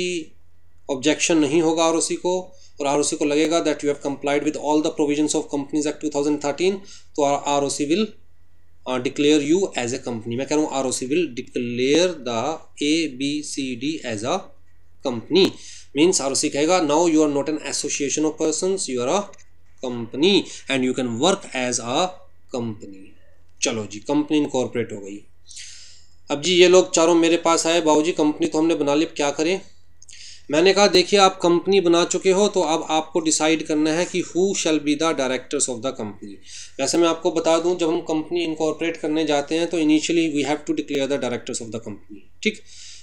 ऑब्जेक्शन नहीं होगा आर को और आर को लगेगा that you have complied with all the provision of companies act 2013 तो R will declare you as a company मैं कह रहा हूँ R will declare the A B C D as a company means R कहेगा now you are not an association of person you are a company and you can work as a company चलो जी company incorporate हो गई अब जी ये लोग चारों मेरे पास आए बाबू जी कंपनी तो हमने बना ली अब क्या करें मैंने कहा देखिए आप कंपनी बना चुके हो तो अब आपको डिसाइड करना है कि who shall be the directors of the company वैसे मैं आपको बता दूं जब हम कंपनी इनकॉर्पोरेट करने जाते हैं तो initially we have to declare the directors of the company ठीक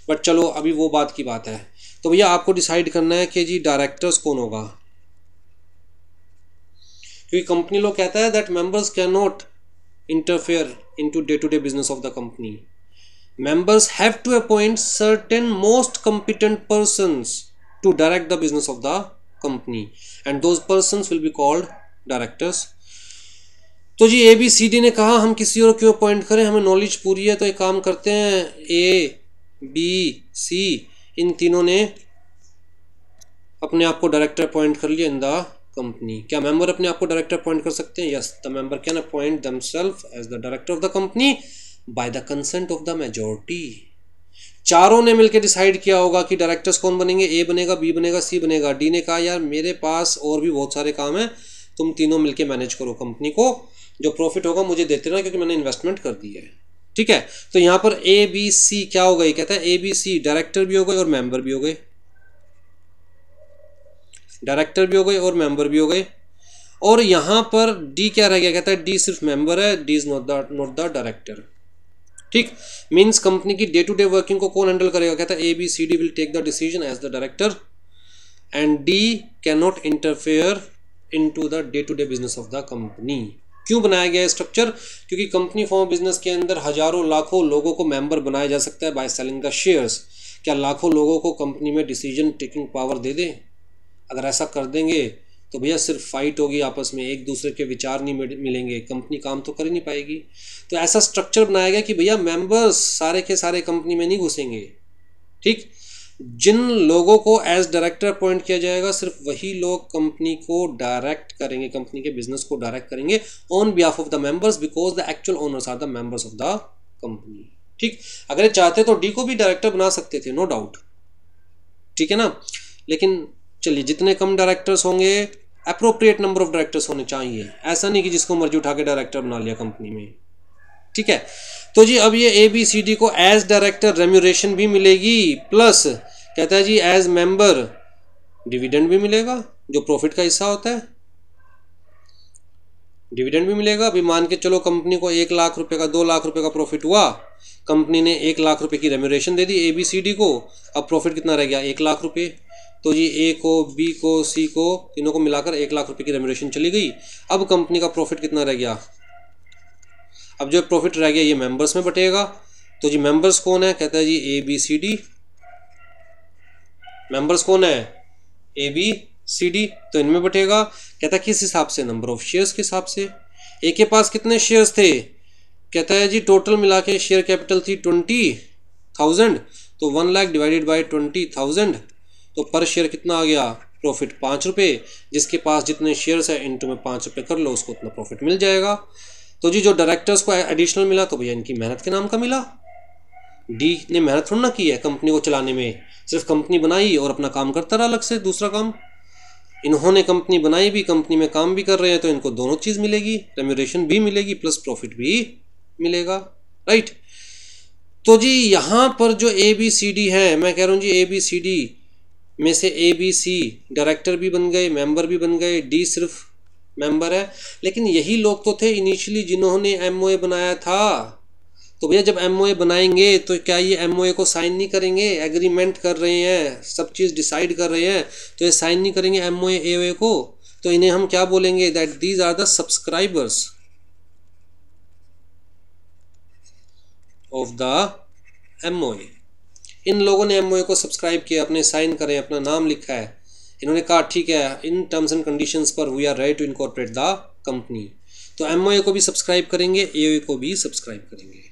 बट चलो अभी वो बात की बात है तो भैया आपको डिसाइड करना है कि जी डायरेक्टर्स कौन होगा क्योंकि कंपनी लोग कहता है that members can not interfere in into day to day business of the company members have to appoint certain most competent persons to direct the business of the company and those persons will be called directors तो जी A B C D ने कहा हम किसी और क्यों appoint करें हमें नॉलेज पूरी है तो एक काम करते हैं ए बी सी इन तीनों ने अपने आप को डायरेक्टर अपॉइंट कर लिया इन द कंपनी क्या मेंबर अपने आप को डायरेक्टर अपॉइंट कर सकते हैं yes the member can appoint themselves as the director of the company by the consent of the majority चारों ने मिलकर डिसाइड किया होगा कि डायरेक्टर्स कौन बनेंगे ए बनेगा बी बनेगा सी बनेगा डी ने कहा यार मेरे पास और भी बहुत सारे काम हैं तुम तीनों मिलकर मैनेज करो कंपनी को जो प्रॉफिट होगा मुझे देते रहना क्योंकि मैंने इन्वेस्टमेंट कर दी है ठीक है तो यहां पर ए बी सी क्या हो गई कहता है ए बी सी डायरेक्टर भी हो गए और मेंबर भी हो गए डायरेक्टर भी हो गए और मेंबर भी हो गए और यहां पर डी क्या रह गया कहता है डी सिर्फ मेंबर है D is not the not the director ठीक मीन्स कंपनी की डे टू डे वर्किंग को कौन हैंडल करेगा कहता है A B C D will take the decision as the director and D can not interfere in to the day to day business of the company क्यों बनाया गया structure क्योंकि company form business के अंदर हजारों लाखों लोगों को मेंबर बनाया जा सकता है बाय सेलिंग द शेयर्स क्या लाखों लोगों को कंपनी में डिसीजन टेकिंग पावर दे दें अगर ऐसा कर देंगे तो भैया सिर्फ फाइट होगी आपस में एक दूसरे के विचार नहीं मिलेंगे कंपनी काम तो कर ही नहीं पाएगी तो ऐसा स्ट्रक्चर बनाया गया कि भैया मेंबर्स सारे के सारे कंपनी में नहीं घुसेंगे ठीक जिन लोगों को एज डायरेक्टर अपॉइंट किया जाएगा सिर्फ वही लोग कंपनी को डायरेक्ट करेंगे कंपनी के बिजनेस को डायरेक्ट करेंगे on behalf of the members because the actual owners are the members of the company ठीक अगर चाहते तो डी को भी डायरेक्टर बना सकते थे नो डाउट ठीक है ना लेकिन चलिए जितने कम डायरेक्टर्स होंगे अप्रोप्रिएट नंबर ऑफ डायरेक्टर्स होने चाहिए ऐसा नहीं कि जिसको मर्जी उठा के डायरेक्टर बना लिया कंपनी में ठीक है तो जी अब ये ए बी सी डी को एज डायरेक्टर रेम्यूरेशन भी मिलेगी प्लस कहता है जी एज मेंबर डिविडेंड भी मिलेगा जो प्रॉफिट का हिस्सा होता है डिविडेंड भी मिलेगा अभी मान के चलो कंपनी को एक लाख रुपए का दो लाख रुपए का प्रॉफिट हुआ कंपनी ने एक लाख रुपए की रेम्यूरेशन दे दी ए बी सी डी को अब प्रॉफिट कितना रह गया एक लाख रुपए तो ये ए को बी को सी को तीनों को मिलाकर एक लाख रुपए की रेमोरेशन चली गई अब कंपनी का प्रॉफिट कितना रह गया अब जो प्रॉफिट रह गया ये मेंबर्स में बटेगा तो जी मेंबर्स कौन है कहता है जी A B C D members कौन है ए बी सी डी तो इनमें बटेगा कहता है किस हिसाब से नंबर ऑफ शेयर्स के हिसाब से ए के पास कितने शेयर्स थे कहता है जी टोटल मिला के शेयर कैपिटल थी ट्वेंटी थाउजेंड तो one lakh divided by twenty thousand तो पर शेयर कितना आ गया प्रॉफिट पाँच रुपये जिसके पास जितने शेयर्स है इंटू में पाँच रुपये कर लो उसको उतना प्रॉफिट मिल जाएगा तो जी जो डायरेक्टर्स को एडिशनल मिला तो भैया इनकी मेहनत के नाम का मिला डी ने मेहनत थोड़ी ना की है कंपनी को चलाने में सिर्फ कंपनी बनाई और अपना काम करता रहा अलग से दूसरा काम इन्होंने कंपनी बनाई भी कंपनी में काम भी कर रहे हैं तो इनको दोनों चीज़ मिलेगी रेम्यूरेशन भी मिलेगी प्लस प्रॉफिट भी मिलेगा राइट तो जी यहाँ पर जो ए बी सी डी है मैं कह रहा हूँ जी ए बी सी डी में से ए बी सी डायरेक्टर भी बन गए मेंबर भी बन गए डी सिर्फ मेंबर है लेकिन यही लोग तो थे इनिशियली जिन्होंने एम बनाया था तो भैया जब एम बनाएंगे तो क्या ये एम को साइन नहीं करेंगे एग्रीमेंट कर रहे हैं सब चीज़ डिसाइड कर रहे हैं तो ये साइन नहीं करेंगे एम ए को तो इन्हें हम क्या बोलेंगे that these are the subscribers of the M इन लोगों ने एम को सब्सक्राइब किया अपने साइन करें अपना नाम लिखा है इन्होंने कहा ठीक है इन टर्म्स एंड कंडीशन पर we are right to incorporate the company तो एम को भी सब्सक्राइब करेंगे ए को भी सब्सक्राइब करेंगे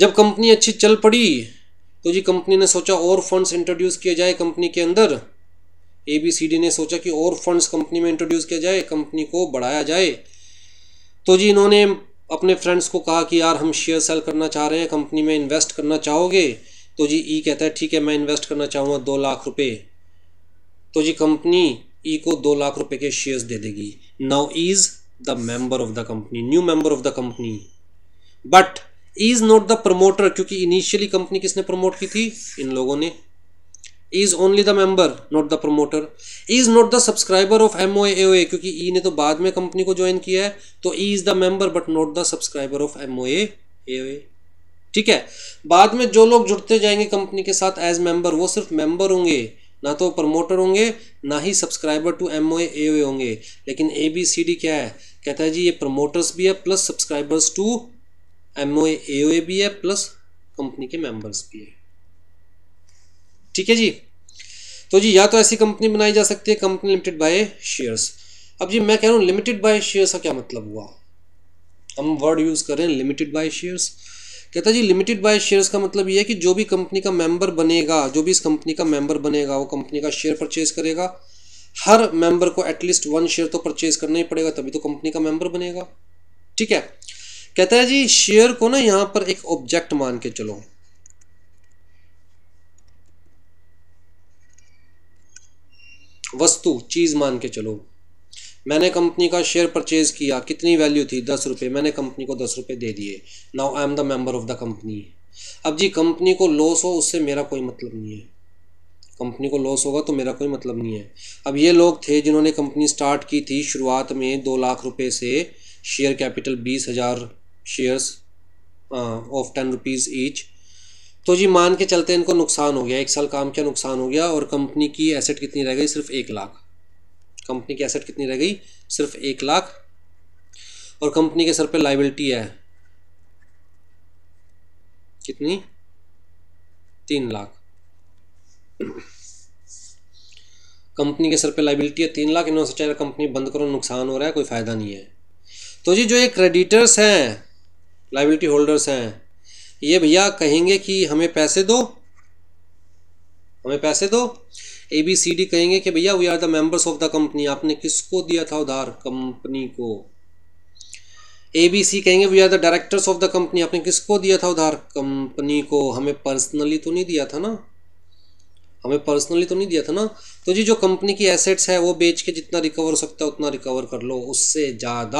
जब कंपनी अच्छी चल पड़ी तो जी कंपनी ने सोचा और फंड्स इंट्रोड्यूस किया जाए कंपनी के अंदर ए बी सी डी ने सोचा कि और फंड्स कंपनी में इंट्रोड्यूस किया जाए कंपनी को बढ़ाया जाए तो जी इन्होंने अपने फ्रेंड्स को कहा कि यार हम शेयर सेल करना चाह रहे हैं कंपनी में इन्वेस्ट करना चाहोगे तो जी ई e कहता है ठीक है मैं इन्वेस्ट करना चाहूँगा दो लाख रुपये तो जी कंपनी ई e को दो लाख रुपए के शेयर्स दे देगी now is the member of the company new member of the company but is not the promoter क्योंकि इनिशियली कंपनी किसने प्रमोट की थी इन लोगों ने is only the member not the promoter is not the subscriber of M O A क्योंकि E e ने तो बाद में कंपनी को ज्वाइन किया है तो E is the member but not the subscriber of M O A ठीक है बाद में जो लोग जुड़ते जाएंगे कंपनी के साथ एज मेंबर वो सिर्फ मेंबर होंगे ना तो प्रमोटर होंगे ना ही subscriber to M O A होंगे लेकिन ए बी सी डी क्या है कहता है जी ये प्रमोटर्स भी है plus subscribers to M O A भी है प्लस कंपनी के मेंबर्स भी है ठीक है जी तो जी या तो ऐसी कंपनी बनाई जा सकती है कंपनी लिमिटेड बाय शेयर्स अब जी मैं कह रहा हूँ लिमिटेड बाय शेयर्स का क्या मतलब हुआ हम वर्ड यूज़ कर रहे हैं लिमिटेड बाय शेयर्स कहता जी लिमिटेड बाय शेयर्स का मतलब ये है कि जो भी कंपनी का मेंबर बनेगा जो भी इस कंपनी का मेंबर बनेगा वो कंपनी का शेयर परचेज करेगा हर मेंबर को एटलीस्ट वन शेयर तो परचेज करना ही पड़ेगा तभी तो कंपनी का मेंबर बनेगा ठीक है कहता है जी शेयर को ना यहां पर एक ऑब्जेक्ट मान के चलो वस्तु चीज मान के चलो मैंने कंपनी का शेयर परचेज़ किया कितनी वैल्यू थी दस रुपये मैंने कंपनी को दस रुपये दे दिए now I am the member of the company अब जी कंपनी को लॉस हो उससे मेरा कोई मतलब नहीं है कंपनी को लॉस होगा तो मेरा कोई मतलब नहीं है अब ये लोग थे जिन्होंने कंपनी स्टार्ट की थी शुरुआत में दो लाख रुपये से शेयर कैपिटल बीस हज़ार shares of ten rupees each तो जी मान के चलते इनको नुकसान हो गया एक साल काम किया नुकसान हो गया और कंपनी की एसेट कितनी रह गई सिर्फ एक लाख कंपनी की एसेट कितनी रह गई सिर्फ एक लाख और कंपनी के सर पे लाइबिलिटी है कितनी तीन लाख कंपनी के सर पे लाइबिलिटी है तीन लाख इन्होंने सोचा कंपनी बंद करो नुकसान हो रहा है कोई फ़ायदा नहीं है तो जी जो ये क्रेडिटर्स हैं लाइबिलिटी होल्डर्स हैं ये भैया कहेंगे कि हमें पैसे दो हमें पैसे दो ए बी सी डी कहेंगे कि भैया we are the members of the company आपने किसको दिया था उधार कंपनी को ए बी सी कहेंगे we are the directors of the company आपने किसको दिया था उधार कंपनी को हमें पर्सनली तो नहीं दिया था ना हमें पर्सनली तो नहीं दिया था ना तो जी जो कंपनी की एसेट्स है वो बेच के जितना रिकवर हो सकता है उतना रिकवर कर लो उससे ज़्यादा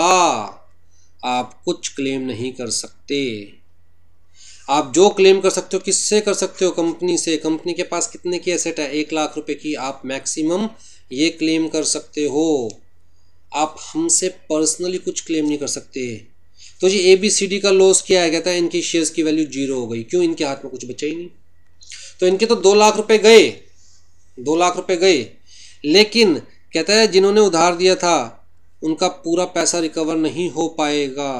आप कुछ क्लेम नहीं कर सकते आप जो क्लेम कर सकते हो किससे कर सकते हो कंपनी से कंपनी के पास कितने की एसेट है एक लाख रुपए की आप मैक्सिमम ये क्लेम कर सकते हो आप हमसे पर्सनली कुछ क्लेम नहीं कर सकते तो जी ए बी सी डी का लॉस क्या है कहता है इनकी शेयर्स की वैल्यू जीरो हो गई क्यों इनके हाथ में कुछ बचा ही नहीं तो इनके तो दो लाख रुपए गए दो लाख रुपए गए लेकिन कहता है जिन्होंने उधार दिया था उनका पूरा पैसा रिकवर नहीं हो पाएगा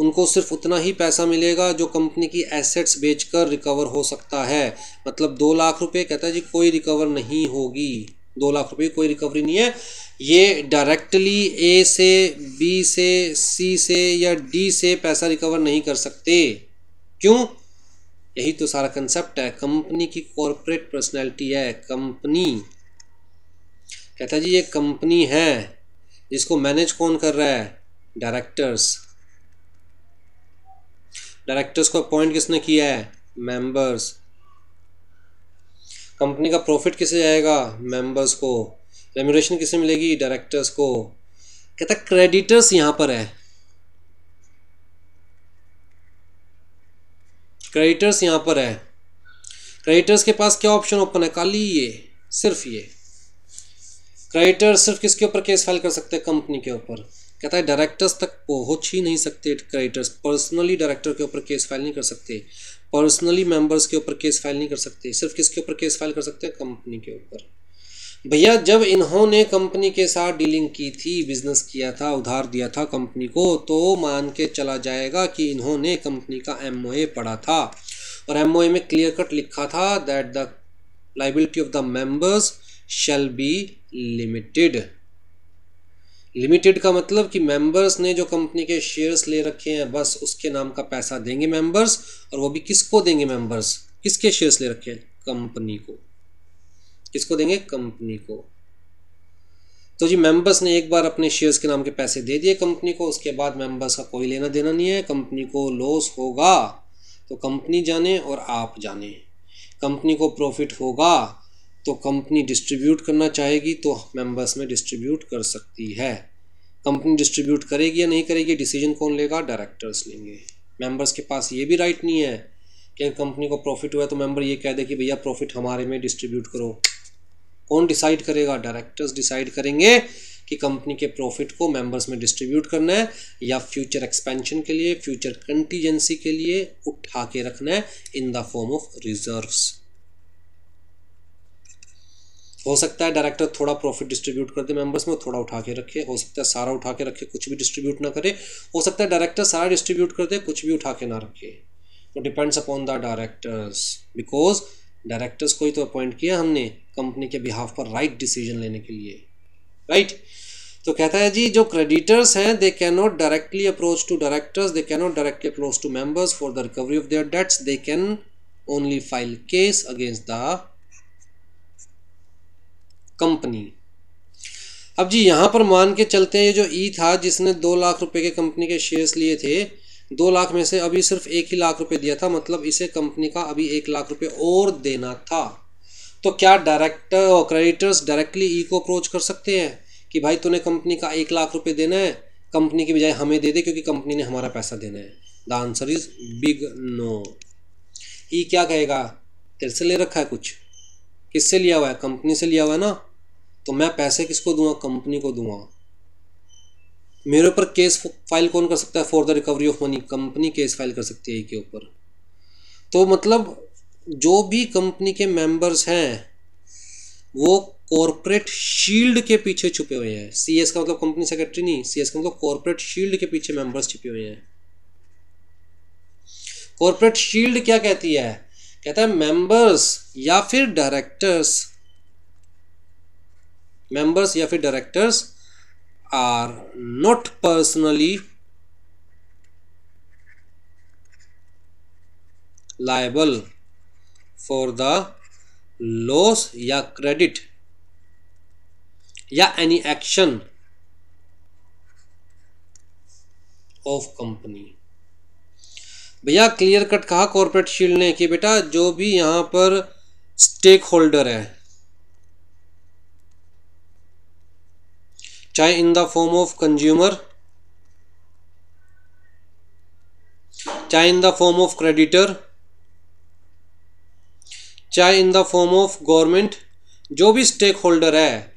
उनको सिर्फ उतना ही पैसा मिलेगा जो कंपनी की एसेट्स बेचकर रिकवर हो सकता है मतलब दो लाख रुपए कहता है जी कोई रिकवर नहीं होगी दो लाख रुपए कोई रिकवरी नहीं है ये डायरेक्टली ए से बी से सी से या डी से पैसा रिकवर नहीं कर सकते क्यों यही तो सारा कंसेप्ट है कंपनी की कॉरपोरेट पर्सनैलिटी है कंपनी कहता जी ये कंपनी है जिसको मैनेज कौन कर रहा है डायरेक्टर्स डायरेक्टर्स को अपॉइंट किसने किया है मेंबर्स कंपनी का प्रॉफिट किसे जाएगा मेंबर्स को रेमोरेशन किसे मिलेगी डायरेक्टर्स को कहता क्रेडिटर्स यहां पर है क्रेडिटर्स यहां पर है क्रेडिटर्स के पास क्या ऑप्शन ओपन है खाली ये सिर्फ ये क्रेडिटर्स सिर्फ किसके ऊपर केस फाइल कर सकते हैं कंपनी के ऊपर कहता है डायरेक्टर्स तक पहुंच ही नहीं सकते क्रेडिटर्स पर्सनली डायरेक्टर के ऊपर केस फाइल नहीं कर सकते पर्सनली मेंबर्स के ऊपर केस फाइल नहीं कर सकते सिर्फ किसके ऊपर केस फाइल कर सकते हैं कंपनी के ऊपर भैया जब इन्होंने कंपनी के साथ डीलिंग की थी बिजनेस किया था उधार दिया था कंपनी को तो मान के चला जाएगा कि इन्होंने कंपनी का एम पढ़ा था और एम में क्लियर कट लिखा था that the liability of the members shall be limited limited का मतलब कि मेंबर्स ने जो कंपनी के शेयर्स ले रखे हैं बस उसके नाम का पैसा देंगे मेंबर्स और वो भी किसको देंगे मेंबर्स किसके शेयर्स ले रखे हैं कंपनी को किसको देंगे कंपनी को तो जी मेंबर्स ने एक बार अपने शेयर्स के नाम के पैसे दे दिए कंपनी को उसके बाद मेंबर्स का कोई लेना देना नहीं है कंपनी को लॉस होगा तो कंपनी जाने और आप जाने कंपनी को प्रॉफिट होगा तो कंपनी डिस्ट्रीब्यूट करना चाहेगी तो मेंबर्स में डिस्ट्रीब्यूट कर सकती है कंपनी डिस्ट्रीब्यूट करेगी या नहीं करेगी डिसीजन कौन लेगा डायरेक्टर्स लेंगे मेंबर्स के पास ये भी राइट नहीं है कि कंपनी को प्रॉफिट हुआ तो मेंबर ये कह दे कि भैया प्रॉफिट हमारे में डिस्ट्रीब्यूट करो कौन डिसाइड करेगा डायरेक्टर्स डिसाइड करेंगे कि कंपनी के प्रॉफिट को मेंबर्स में डिस्ट्रीब्यूट करना है या फ्यूचर एक्सपेंशन के लिए फ्यूचर कंटीजेंसी के लिए उठा के रखना है in the form of reserves हो सकता है डायरेक्टर थोड़ा प्रॉफिट डिस्ट्रीब्यूट कर दे मेंबर्स में थोड़ा उठा के रखे हो सकता है सारा उठा के रखे कुछ भी डिस्ट्रीब्यूट ना करे हो सकता है डायरेक्टर सारा डिस्ट्रीब्यूट कर दे कुछ भी उठा के ना रखे तो depends upon the directors because directors को ही तो अपॉइंट किया हमने कंपनी के बिहाफ पर राइट right डिसीजन लेने के लिए राइट right? तो कहता है जी जो क्रेडिटर्स हैं they can not directly approach to directors they can not directly approach to members for the recovery of their debts they can only file case against the company अब जी यहाँ पर मान के चलते हैं ये जो ई e था जिसने दो लाख रुपए के कंपनी के शेयर्स लिए थे दो लाख में से अभी सिर्फ एक ही लाख रुपए दिया था मतलब इसे कंपनी का अभी एक लाख रुपए और देना था तो क्या डायरेक्टर और क्रेडिटर्स डायरेक्टली ई को अप्रोच कर सकते हैं कि भाई तूने कंपनी का एक लाख रुपये देना है कंपनी की बजाय हमें दे दे क्योंकि कंपनी ने हमारा पैसा देना है the answer is big no E क्या कहेगा तेरे से ले रखा है कुछ किससे लिया हुआ है कंपनी से लिया हुआ है ना तो मैं पैसे किसको दूंगा कंपनी को दूंगा मेरे ऊपर केस फाइल कौन कर सकता है for the recovery of money company case file कर सकती है के ऊपर तो मतलब जो भी कंपनी के मेंबर्स हैं वो कॉरपोरेट शील्ड के पीछे छुपे हुए हैं सी का मतलब कंपनी सेक्रेटरी नहीं सी एस का मतलब कॉरपोरेट शील्ड के पीछे मेंबर्स छुपे हुए हैं कॉरपोरेट शील्ड क्या कहती है कहता है मेंबर्स या फिर डायरेक्टर्स मेंबर्स या फिर directors are not personally liable for the loss या क्रेडिट या एनी एक्शन ऑफ कंपनी भैया क्लियर कट कहा कॉर्पोरेट शील्ड ने कि बेटा जो भी यहां पर स्टेक होल्डर है चाहे in the form of consumer चाहे in the form of creditor चाहे in the form of government जो भी स्टेक होल्डर है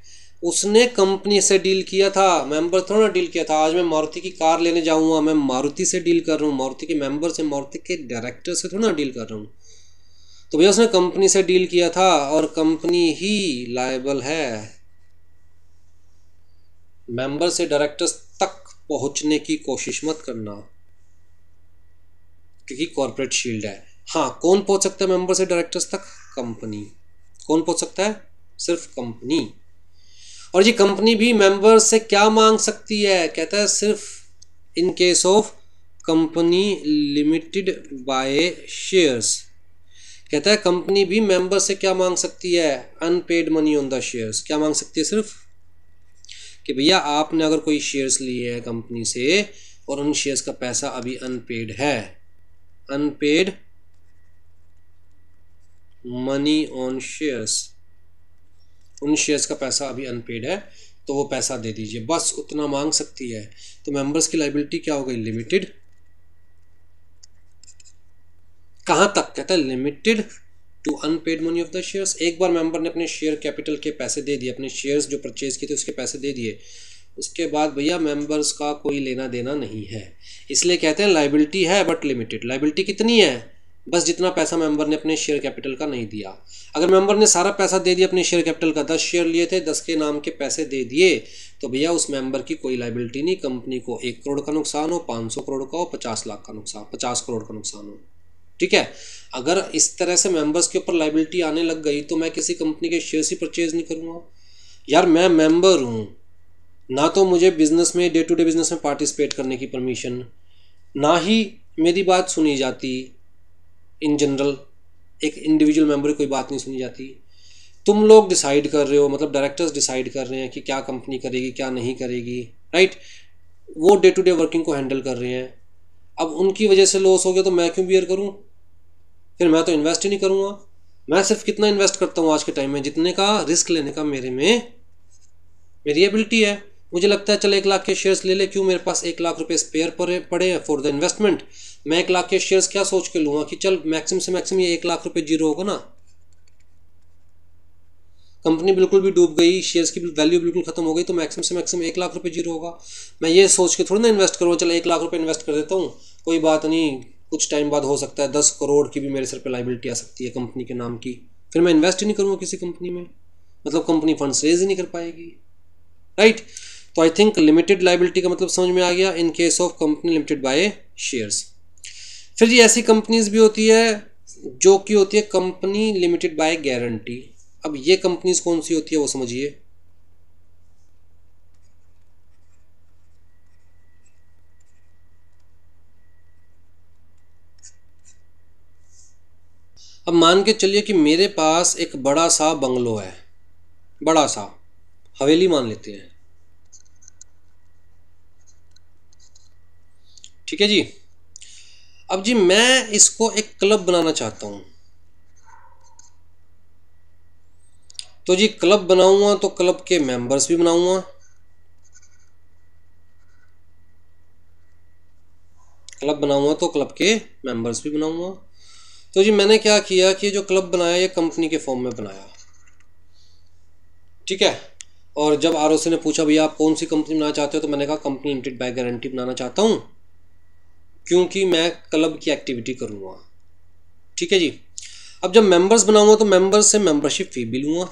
उसने कंपनी से डील किया था मेंबर थोड़ा डील किया था आज मैं मारुति की कार लेने जाऊंगा मैं मारुति से डील कर रहा हूँ मारुति के मेंबर से मारुति के डायरेक्टर से थोड़ा डील कर रहा हूँ तो भैया उसने कंपनी से डील किया था और कंपनी ही लाइबल है मेंबर से डायरेक्टर्स तक पहुंचने की कोशिश मत करना क्योंकि कॉरपोरेट शील्ड है हाँ कौन पहुंच सकता है मेंबर से डायरेक्टर्स तक कंपनी कौन पहुंच सकता है सिर्फ कंपनी और ये कंपनी भी मेंबर से क्या मांग सकती है कहता है सिर्फ in case of company limited by shares कहता है कंपनी भी मेंबर से क्या मांग सकती है unpaid money on the shares क्या मांग सकती है सिर्फ कि भैया आपने अगर कोई शेयर्स लिए हैं कंपनी से और उन शेयर्स का पैसा अभी अनपेड है अनपेड मनी ऑन शेयर्स उन शेयर्स का पैसा अभी अनपेड है तो वो पैसा दे दीजिए बस उतना मांग सकती है तो मेंबर्स की लाइबिलिटी क्या हो गई लिमिटेड कहाँ तक कहता है limited to unpaid money of the shares एक बार मेंबर ने अपने शेयर कैपिटल के पैसे दे दिए अपने शेयर्स जो परचेज किए थे उसके पैसे दे दिए उसके बाद भैया मेंबर्स का कोई लेना देना नहीं है इसलिए कहते हैं लाइबिलिटी है बट लिमिटेड लाइबिलिटी कितनी है बस जितना पैसा मेंबर ने अपने शेयर कैपिटल का नहीं दिया अगर मेंबर ने सारा पैसा दे दिया अपने शेयर कैपिटल का दस शेयर लिए थे दस के नाम के पैसे दे दिए तो भैया उस मेंबर की कोई लाइबिलिटी नहीं कंपनी को एक करोड़ का नुकसान हो पाँच सौ करोड़ का हो पचास लाख का नुकसान पचास करोड़ का नुकसान हो ठीक है अगर इस तरह से मेंबर्स के ऊपर लाइबिलिटी आने लग गई तो मैं किसी कंपनी के शेयर्स ही परचेज नहीं करूँगा यार मैं मेंबर हूँ ना तो मुझे बिजनेस में डे टू डे बिजनेस में पार्टिसिपेट करने की परमिशन ना ही मेरी बात सुनी जाती इन जनरल एक इंडिविजुअल मेंबर की कोई बात नहीं सुनी जाती तुम लोग डिसाइड कर रहे हो मतलब डायरेक्टर्स डिसाइड कर रहे हैं कि क्या कंपनी करेगी क्या नहीं करेगी राइट वो डे टू डे वर्किंग को हैंडल कर रहे हैं अब उनकी वजह से लॉस हो गया तो मैं क्यों बियर करूँ फिर मैं तो इन्वेस्ट ही नहीं करूँगा मैं सिर्फ कितना इन्वेस्ट करता हूँ आज के टाइम में जितने का रिस्क लेने का मेरे में मेरी एबिलिटी है मुझे लगता है चल एक लाख के शेयर्स ले ले क्यों मेरे पास एक लाख रुपए स्पेयर पर पड़े हैं फॉर द इन्वेस्टमेंट मैं एक लाख के शेयर्स क्या सोच के लूँगा कि चल मैक्सिमम से मैक्सिमम ये एक लाख रुपए जीरो होगा ना कंपनी बिल्कुल भी डूब गई शेयर्स की वैल्यू बिल्कुल खत्म हो गई तो मैक्सिमम से मैक्सिमम एक लाख रुपये जीरो होगा मैं ये सोच के थोड़ी ना इन्वेस्ट करूँगा चलो एक लाख रुपये इन्वेस्ट कर देता हूँ कोई बात नहीं कुछ टाइम बाद हो सकता है दस करोड़ की भी मेरे सर पर लाइबिलिटी आ सकती है कंपनी के नाम की फिर मैं इन्वेस्ट ही नहीं करूँगा किसी कंपनी में मतलब कंपनी फंड्स रेज ही नहीं कर पाएगी राइट तो आई थिंक लिमिटेड लाइबिलिटी का मतलब समझ में आ गया in case of company limited by shares फिर ये ऐसी कंपनीज भी होती है जो कि होती है कंपनी लिमिटेड बाय गारंटी अब ये कंपनीज कौन सी होती है वो समझिए अब मान के चलिए कि मेरे पास एक बड़ा सा बंगलो है बड़ा सा हवेली मान लेते हैं ठीक है जी अब जी मैं इसको एक क्लब बनाना चाहता हूं तो जी क्लब बनाऊंगा तो क्लब के मेंबर्स भी बनाऊंगा क्लब बनाऊंगा तो क्लब के मेंबर्स भी बनाऊंगा तो जी मैंने क्या किया कि जो क्लब बनाया ये कंपनी के फॉर्म में बनाया ठीक है और जब आर ने पूछा भैया आप कौन सी कंपनी बनाना चाहते हो तो मैंने कहा कंपनी लिमिटेड बाय गारंटी बनाना चाहता हूँ क्योंकि मैं क्लब की एक्टिविटी करूँगा ठीक है जी अब जब मेंबर्स बनाऊंगा तो मेंबर्स से मेंबरशिप फ़ी भी लूँगा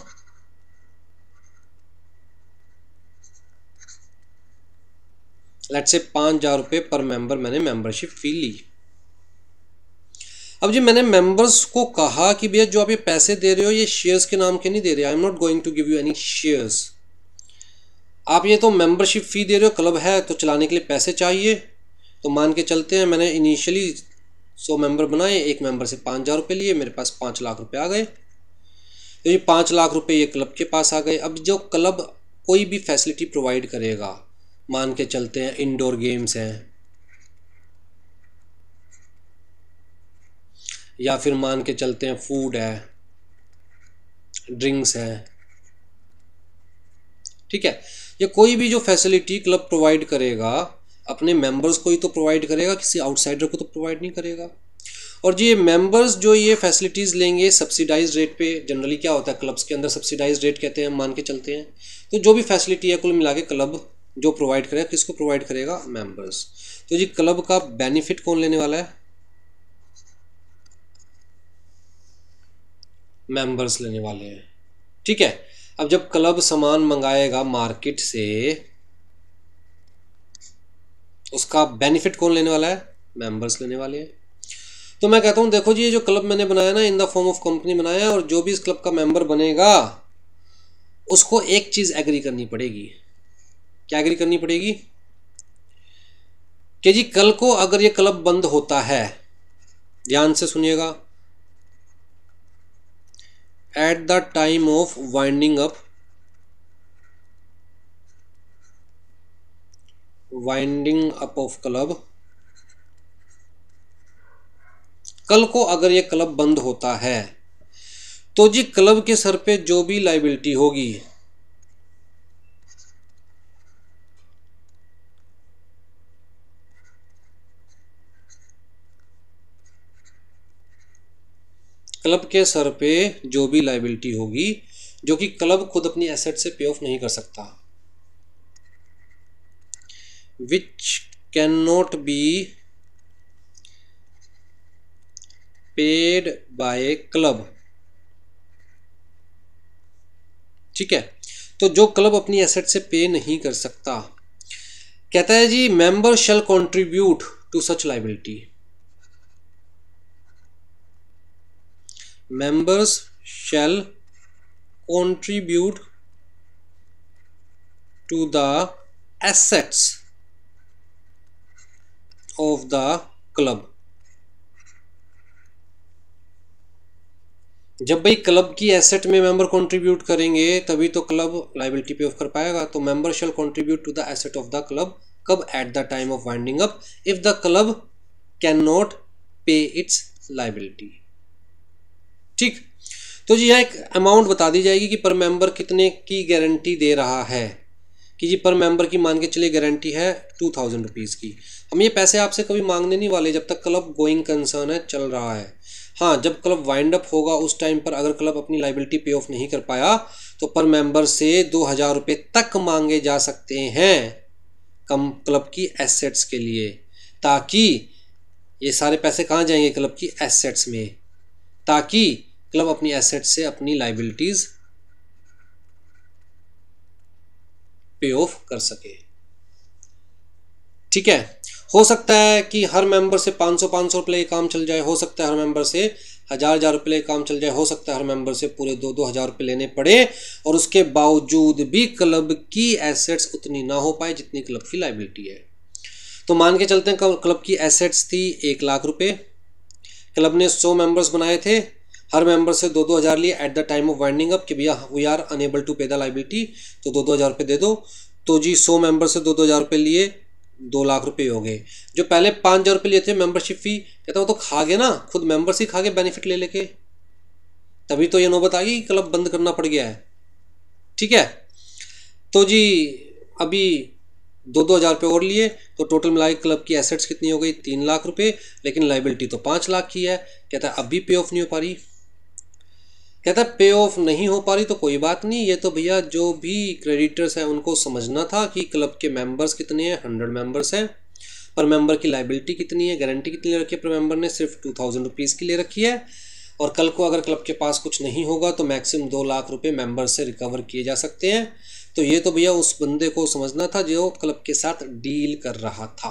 लेट से पाँच हज़ार रुपये पर मेंबर मैंने मेंबरशिप फ़ी ली अब जी मैंने मेंबर्स को कहा कि भैया जो आप ये पैसे दे रहे हो ये शेयर्स के नाम के नहीं दे रहे I am not going to give you any shares आप ये तो मेंबरशिप फ़ी दे रहे हो क्लब है तो चलाने के लिए पैसे चाहिए तो मान के चलते हैं मैंने इनिशियली सौ मेंबर बनाए एक मेंबर से पाँच हज़ार रुपये लिए मेरे पास पाँच लाख रुपये आ गए तो ये पाँच लाख रुपये ये क्लब के पास आ गए अब जो क्लब कोई भी फैसिलिटी प्रोवाइड करेगा मान के चलते हैं इंडोर गेम्स हैं या फिर मान के चलते हैं फूड है ड्रिंक्स हैं ठीक है या कोई भी जो फैसिलिटी क्लब प्रोवाइड करेगा अपने मेंबर्स को ही तो प्रोवाइड करेगा किसी आउटसाइडर को तो प्रोवाइड नहीं करेगा और जी ये मेंबर्स जो ये फैसिलिटीज़ लेंगे सब्सिडाइज रेट पे जनरली क्या होता है क्लब्स के अंदर सब्सिडाइज रेट कहते हैं मान के चलते हैं तो जो भी फैसिलिटी है कुल मिला के क्लब जो प्रोवाइड करेगा किसको प्रोवाइड करेगा मेंबर्स तो जी क्लब का बेनिफिट कौन लेने वाला है मेंबर्स लेने वाले हैं ठीक है अब जब क्लब सामान मंगाएगा मार्केट से उसका बेनिफिट कौन लेने वाला है मेंबर्स लेने वाले हैं तो मैं कहता हूं देखो जी ये जो क्लब मैंने बनाया ना in the form of company बनाया और जो भी इस क्लब का मेंबर बनेगा उसको एक चीज एग्री करनी पड़ेगी क्या एग्री करनी पड़ेगी कि जी कल को अगर ये क्लब बंद होता है ध्यान से सुनिएगा at the time of winding up winding up of club कल को अगर ये क्लब बंद होता है तो जी क्लब के सर पे जो भी लाइबिलिटी होगी क्लब के सर पे जो भी लाइबिलिटी होगी जो कि क्लब खुद अपनी एसेट से पे ऑफ नहीं कर सकता which can not be paid by club ठीक है तो जो क्लब अपनी एसेट से पे नहीं कर सकता कहता है जी member shall contribute to such liability members shall contribute to the assets of the club जब भाई क्लब की एसेट में मेंबर कंट्रीब्यूट करेंगे तभी तो क्लब लाइबिलिटी पे ऑफ कर पाएगा तो member shall contribute to the asset of the club कब at the time of winding up if the club can not pay its liability ठीक तो जी यहाँ एक अमाउंट बता दी जाएगी कि पर मेंबर कितने की गारंटी दे रहा है कि जी पर मेंबर की मान के चलिए गारंटी है टू थाउजेंड रुपीज़ की हम ये पैसे आपसे कभी मांगने नहीं वाले जब तक क्लब गोइंग कंसर्न है चल रहा है हाँ जब क्लब वाइंड अप होगा उस टाइम पर अगर क्लब अपनी लाइबिलिटी पे ऑफ नहीं कर पाया तो पर मेंबर से दो हज़ार रुपये तक मांगे जा सकते हैं कम क्लब की एसेट्स के लिए ताकि ये सारे पैसे कहाँ जाएंगे क्लब की एसेट्स में ताकि क्लब मतलब अपनी एसेट से अपनी लाइबिलिटीज पे ऑफ कर सके ठीक है हो सकता है कि हर मेंबर से 500 500 रुपये काम चल जाए हो सकता है हर मेंबर से हज़ार हज़ार रुपये काम चल जाए हो सकता है हर मेंबर से पूरे दो दो हज़ार रुपये लेने पड़े और उसके बावजूद भी क्लब की एसेट्स उतनी ना हो पाए जितनी क्लब की लाइबिलिटी है तो मान के चलते हैं क्लब की एसेट्स थी एक लाख रुपए क्लब ने सौ मेंबर्स बनाए थे हर मेंबर से दो दो हज़ार लिए at the time of winding up कि भैया we are unable to pay the liability तो दो दो हज़ार रुपये दे दो तो जी सौ मेंबर से दो दो हज़ार रुपये लिए दो लाख रुपए हो गए जो पहले पाँच हज़ार रुपये लिए थे मेंबरशिप फी कहता वो तो खा गए ना खुद मेंबर्स ही खा गए बेनिफिट ले लेके तभी तो ये नौबत आ गई क्लब बंद करना पड़ गया है ठीक है तो जी अभी दो दो हज़ार रुपये और लिए तो टोटल मिला क्लब की एसेट्स कितनी हो गई तीन लाख रुपए लेकिन लाइबिलिटी तो पाँच लाख की है कहता है अब भी पे ऑफ नहीं हो पा रही कहता है पे ऑफ नहीं हो पा रही तो कोई बात नहीं ये तो भैया जो भी क्रेडिटर्स हैं उनको समझना था कि क्लब के मेंबर्स कितने हैं हंड्रेड मेंबर्स हैं पर मेंबर की लाइबिलिटी कितनी है गारंटी कितनी ले रखी है पर मेंबर ने सिर्फ टू थाउजेंड रुपीज़ की ले रखी है और कल को अगर क्लब के पास कुछ नहीं होगा तो मैक्सिमम दो लाख रुपये मेंबर से रिकवर किए जा सकते हैं तो ये तो भैया उस बंदे को समझना था जो क्लब के साथ डील कर रहा था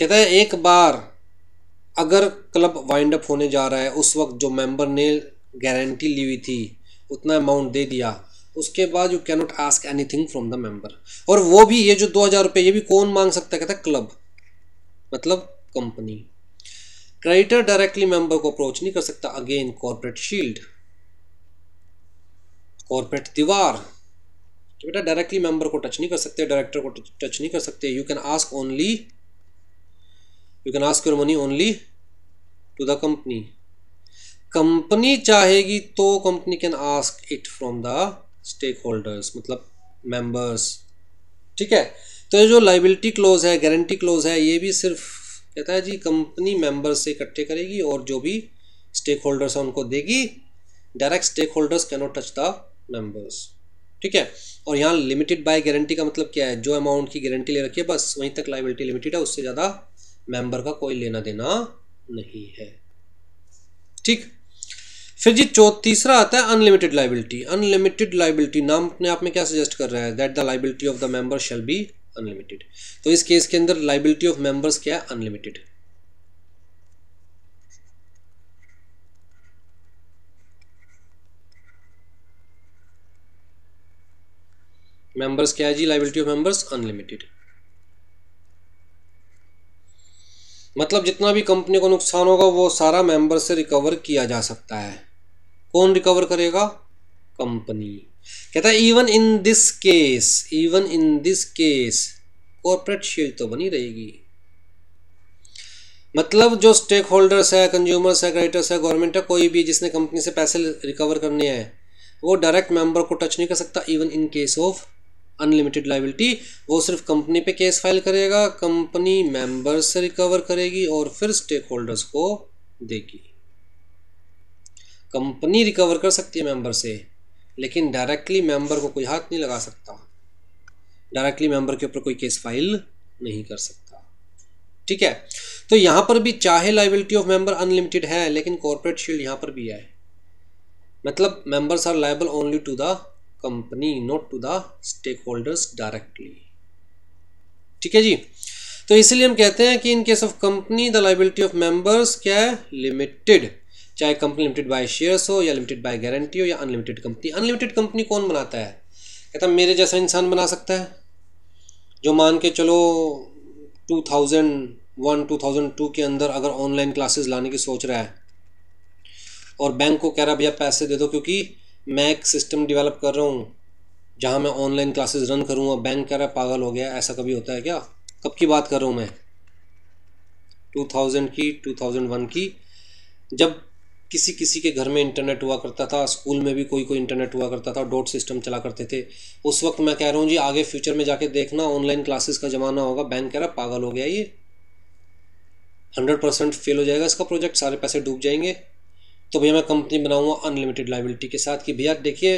कहता है एक बार अगर क्लब वाइंड अप होने जा रहा है उस वक्त जो मेंबर ने गारंटी ली हुई थी उतना अमाउंट दे दिया उसके बाद you cannot ask anything from the member और वो भी ये जो दो हज़ार रुपये ये भी कौन मांग सकता है कहता क्लब मतलब कंपनी क्रेडिटर डायरेक्टली मेंबर को अप्रोच नहीं कर सकता अगेन कॉर्पोरेट शील्ड कॉर्पोरेट दीवार तो बेटा डायरेक्टली मेंबर को टच नहीं कर सकते डायरेक्टर को टच नहीं कर सकते you can ask only you can ask your money only to the company company चाहेगी तो company can ask it from the stakeholders members मेंबर्स ठीक है तो ये जो लाइबिलिटी क्लोज है गारंटी क्लोज है ये भी सिर्फ कहता है जी कंपनी मेंबर्स से इकट्ठे करेगी और जो भी स्टेक होल्डर्स हैं उनको देगी direct stakeholders cannot touch the members ठीक है और यहाँ लिमिटेड बाय गारंटी का मतलब क्या है जो अमाउंट की गारंटी ले रखी है बस वहीं तक लाइबिलिटी लिमिटेड है उससे ज़्यादा मेंबर का कोई लेना देना नहीं है ठीक फिर जी चौ तीसरा आता है अनलिमिटेड लाइबिलिटी अनलिमिटेड लाइबिलिटी नाम अपने आप में क्या सजेस्ट कर रहा है that the liability of the member shall be unlimited तो इस केस के अंदर लाइबिलिटी ऑफ मेंबर्स क्या है अनलिमिटेड मेंबर्स क्या है जी लाइबिलिटी ऑफ मेंबर्स अनलिमिटेड मतलब जितना भी कंपनी को नुकसान होगा वो सारा मेंबर से रिकवर किया जा सकता है कौन रिकवर करेगा कंपनी कहता है even in this case even in this case corporate shield तो बनी रहेगी मतलब जो स्टेक होल्डर्स है कंज्यूमर्स है क्रेडिटर्स है गवर्नमेंट है कोई भी जिसने कंपनी से पैसे रिकवर करने हैं वो डायरेक्ट मेंबर को टच नहीं कर सकता even in case of unlimited liability वो सिर्फ कंपनी पे केस फाइल करेगा कंपनी मेंबर्स से रिकवर करेगी और फिर स्टेक होल्डर्स को देगी कंपनी रिकवर कर सकती है मेंबर से लेकिन डायरेक्टली मेंबर को कोई हाथ नहीं लगा सकता डायरेक्टली मेंबर के ऊपर कोई केस फाइल नहीं कर सकता ठीक है तो यहां पर भी चाहे लाइबिलिटी ऑफ मेंबर अनलिमिटेड है लेकिन कॉर्पोरेट शील्ड यहां पर भी है मतलब members are liable only to the company not to the stakeholders directly ठीक है जी तो इसलिए हम कहते हैं कि in case of company the liability of members क्या है लिमिटेड चाहे कंपनी लिमिटेड बाय शेयर्स हो या लिमिटेड बाय गारंटी हो या अनलिमिटेड कंपनी अनलिमिटेड कंपनी कौन बनाता है कहता है मेरे जैसा इंसान बना सकता है जो मान के चलो two two one thousand two के अंदर अगर ऑनलाइन क्लासेस लाने की सोच रहा है और बैंक को कह रहा भैया पैसे दे दो क्योंकि मैं एक सिस्टम डेवलप कर रहा हूँ जहाँ मैं ऑनलाइन क्लासेस रन करूँगा बैंक कह रहा है पागल हो गया ऐसा कभी होता है क्या कब की बात कर रहा हूँ मैं 2000 की 2001 की जब किसी किसी के घर में इंटरनेट हुआ करता था स्कूल में भी कोई कोई इंटरनेट हुआ करता था डॉट सिस्टम चला करते थे उस वक्त मैं कह रहा हूँ जी आगे फ्यूचर में जाके देखना ऑनलाइन क्लासेस का ज़माना होगा बैंक कह रहा पागल हो गया ये हंड्रेड परसेंट फेल हो जाएगा इसका प्रोजेक्ट सारे पैसे डूब जाएंगे तो भैया मैं कंपनी बनाऊँगा अनलिमिटेड लाइबिलिटी के साथ कि भैया देखिए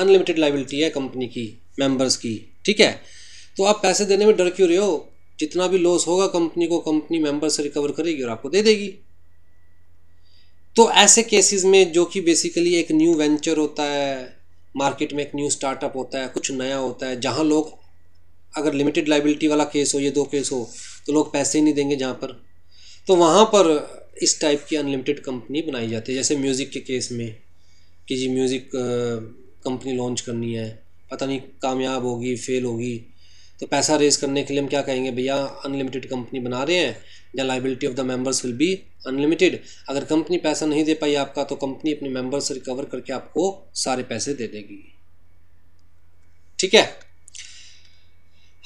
अनलिमिटेड लाइबिलिटी है कंपनी की मेंबर्स की ठीक है तो आप पैसे देने में डर क्यों रहे हो जितना भी लॉस होगा कंपनी को कंपनी मेंबर से रिकवर करेगी और आपको दे देगी तो ऐसे केसेस में जो कि बेसिकली एक न्यू वेंचर होता है मार्केट में एक न्यू स्टार्टअप होता है कुछ नया होता है जहाँ लोग अगर लिमिटेड लाइबिलिटी वाला केस हो ये दो केस हो तो लोग पैसे ही नहीं देंगे जहाँ पर तो वहाँ पर इस टाइप की अनलिमिटेड कंपनी बनाई जाती है जैसे म्यूज़िक के केस में कि जी म्यूज़िक कंपनी लॉन्च करनी है पता नहीं कामयाब होगी फेल होगी तो पैसा रेज करने के लिए हम क्या कहेंगे भैया अनलिमिटेड कंपनी बना रहे हैं या liability of the members will be unlimited अगर कंपनी पैसा नहीं दे पाई आपका तो कंपनी अपने मेंबर्स से रिकवर करके आपको सारे पैसे दे देगी ठीक है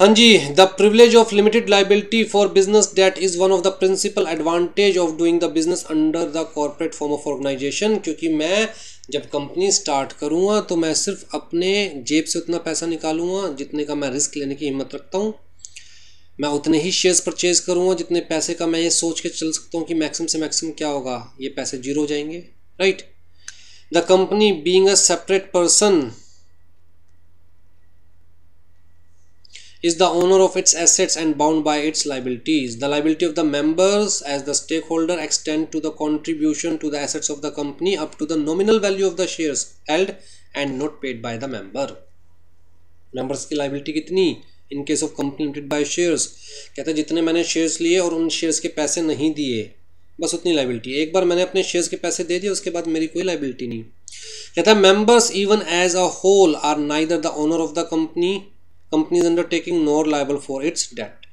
हाँ जी the privilege of limited liability for business debt is one of the principal advantage of doing the business under the corporate form of organisation क्योंकि मैं जब कंपनी स्टार्ट करूँगा तो मैं सिर्फ अपने जेब से उतना पैसा निकालूंगा जितने का मैं रिस्क लेने की हिम्मत रखता हूँ मैं उतने ही शेयर्स परचेज करूँगा जितने पैसे का मैं ये सोच के चल सकता हूँ कि मैक्सिमम से मैक्सिमम क्या होगा ये पैसे जीरो हो जाएंगे right the company being a separate person is the owner of its assets and bound by its liabilities. The liability of the members as the stakeholder extend to the contribution to the assets of the company up to the nominal value of the shares held and not paid by the member. members ki liability kitni in case of company limited by shares kehta jitne maine shares liye aur un shares ke paise nahi diye दिए बस उतनी liability एक बार मैंने अपने shares के पैसे दे दिए उसके बाद मेरी कोई लाइबिलिटी नहीं कहता है members even as a whole are neither the owner of the company company under undertaking nor liable for its debt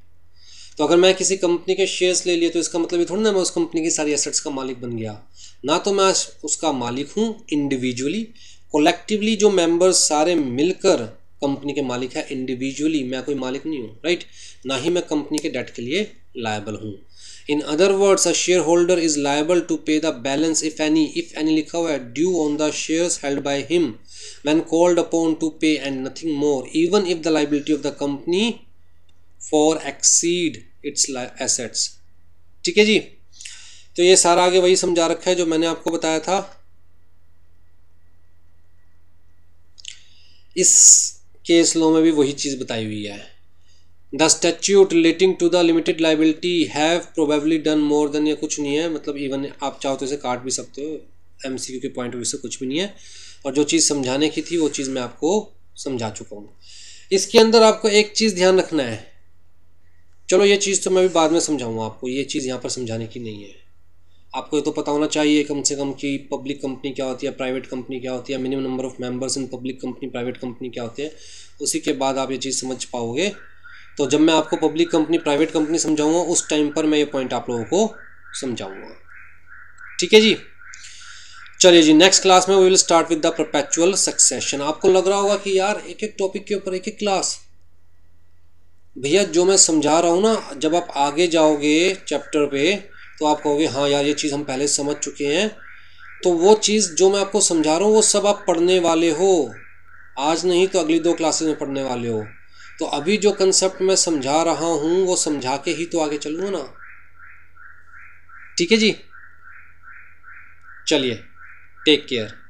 तो अगर मैं किसी कंपनी के शेयर्स ले लिए तो इसका मतलब ये थोड़ी ना मैं उस कंपनी की सारी एसेट्स का मालिक बन गया ना तो मैं उसका मालिक हूँ इंडिविजुअली कोलेक्टिवली जो मेंबर्स सारे मिलकर कंपनी के मालिक है इंडिविजुअली मैं कोई मालिक नहीं हूँ राइट ना ही मैं कंपनी के डेट के लिए लाइबल हूँ in other words a shareholder is liable to pay the balance if any if any लिखा हुआ है due on the shares held by him when called upon to pay and nothing more even if the liability of the company for exceed its assets ठीक है जी तो ये सारा आगे वही समझा रखा है जो मैंने आपको बताया था इस केस लो में भी वही चीज़ बताई हुई है the statute relating to the limited liability have probably done more than या कुछ नहीं है मतलब इवन आप चाहो तो इसे काट भी सकते हो एमसीक्यू के पॉइंट ऑफ व्यू से कुछ भी नहीं है और जो चीज़ समझाने की थी वो चीज़ मैं आपको समझा चुका हूँ इसके अंदर आपको एक चीज़ ध्यान रखना है चलो ये चीज़ तो मैं भी बाद में समझाऊँगा आपको ये चीज़ यहाँ पर समझाने की नहीं है आपको ये तो पता होना चाहिए कम से कम कि पब्लिक कंपनी क्या होती है प्राइवेट कंपनी क्या होती है minimum number of members in public company private company क्या होती है उसी के बाद आप ये चीज़ समझ पाओगे तो जब मैं आपको पब्लिक कंपनी प्राइवेट कंपनी समझाऊंगा उस टाइम पर मैं ये पॉइंट आप लोगों को समझाऊंगा ठीक है जी चलिए जी नेक्स्ट क्लास में we will start with the perpetual succession आपको लग रहा होगा कि यार एक एक टॉपिक के ऊपर एक एक क्लास भैया जो मैं समझा रहा हूँ ना जब आप आगे जाओगे चैप्टर पे तो आप कहोगे हाँ यार ये चीज़ हम पहले समझ चुके हैं तो वो चीज़ जो मैं आपको समझा रहा हूँ वो सब आप पढ़ने वाले हो आज नहीं तो अगली दो क्लासेस में पढ़ने वाले हो तो अभी जो कंसेप्ट मैं समझा रहा हूँ वो समझा के ही तो आगे चलूँगा ना ठीक है जी चलिए Take care.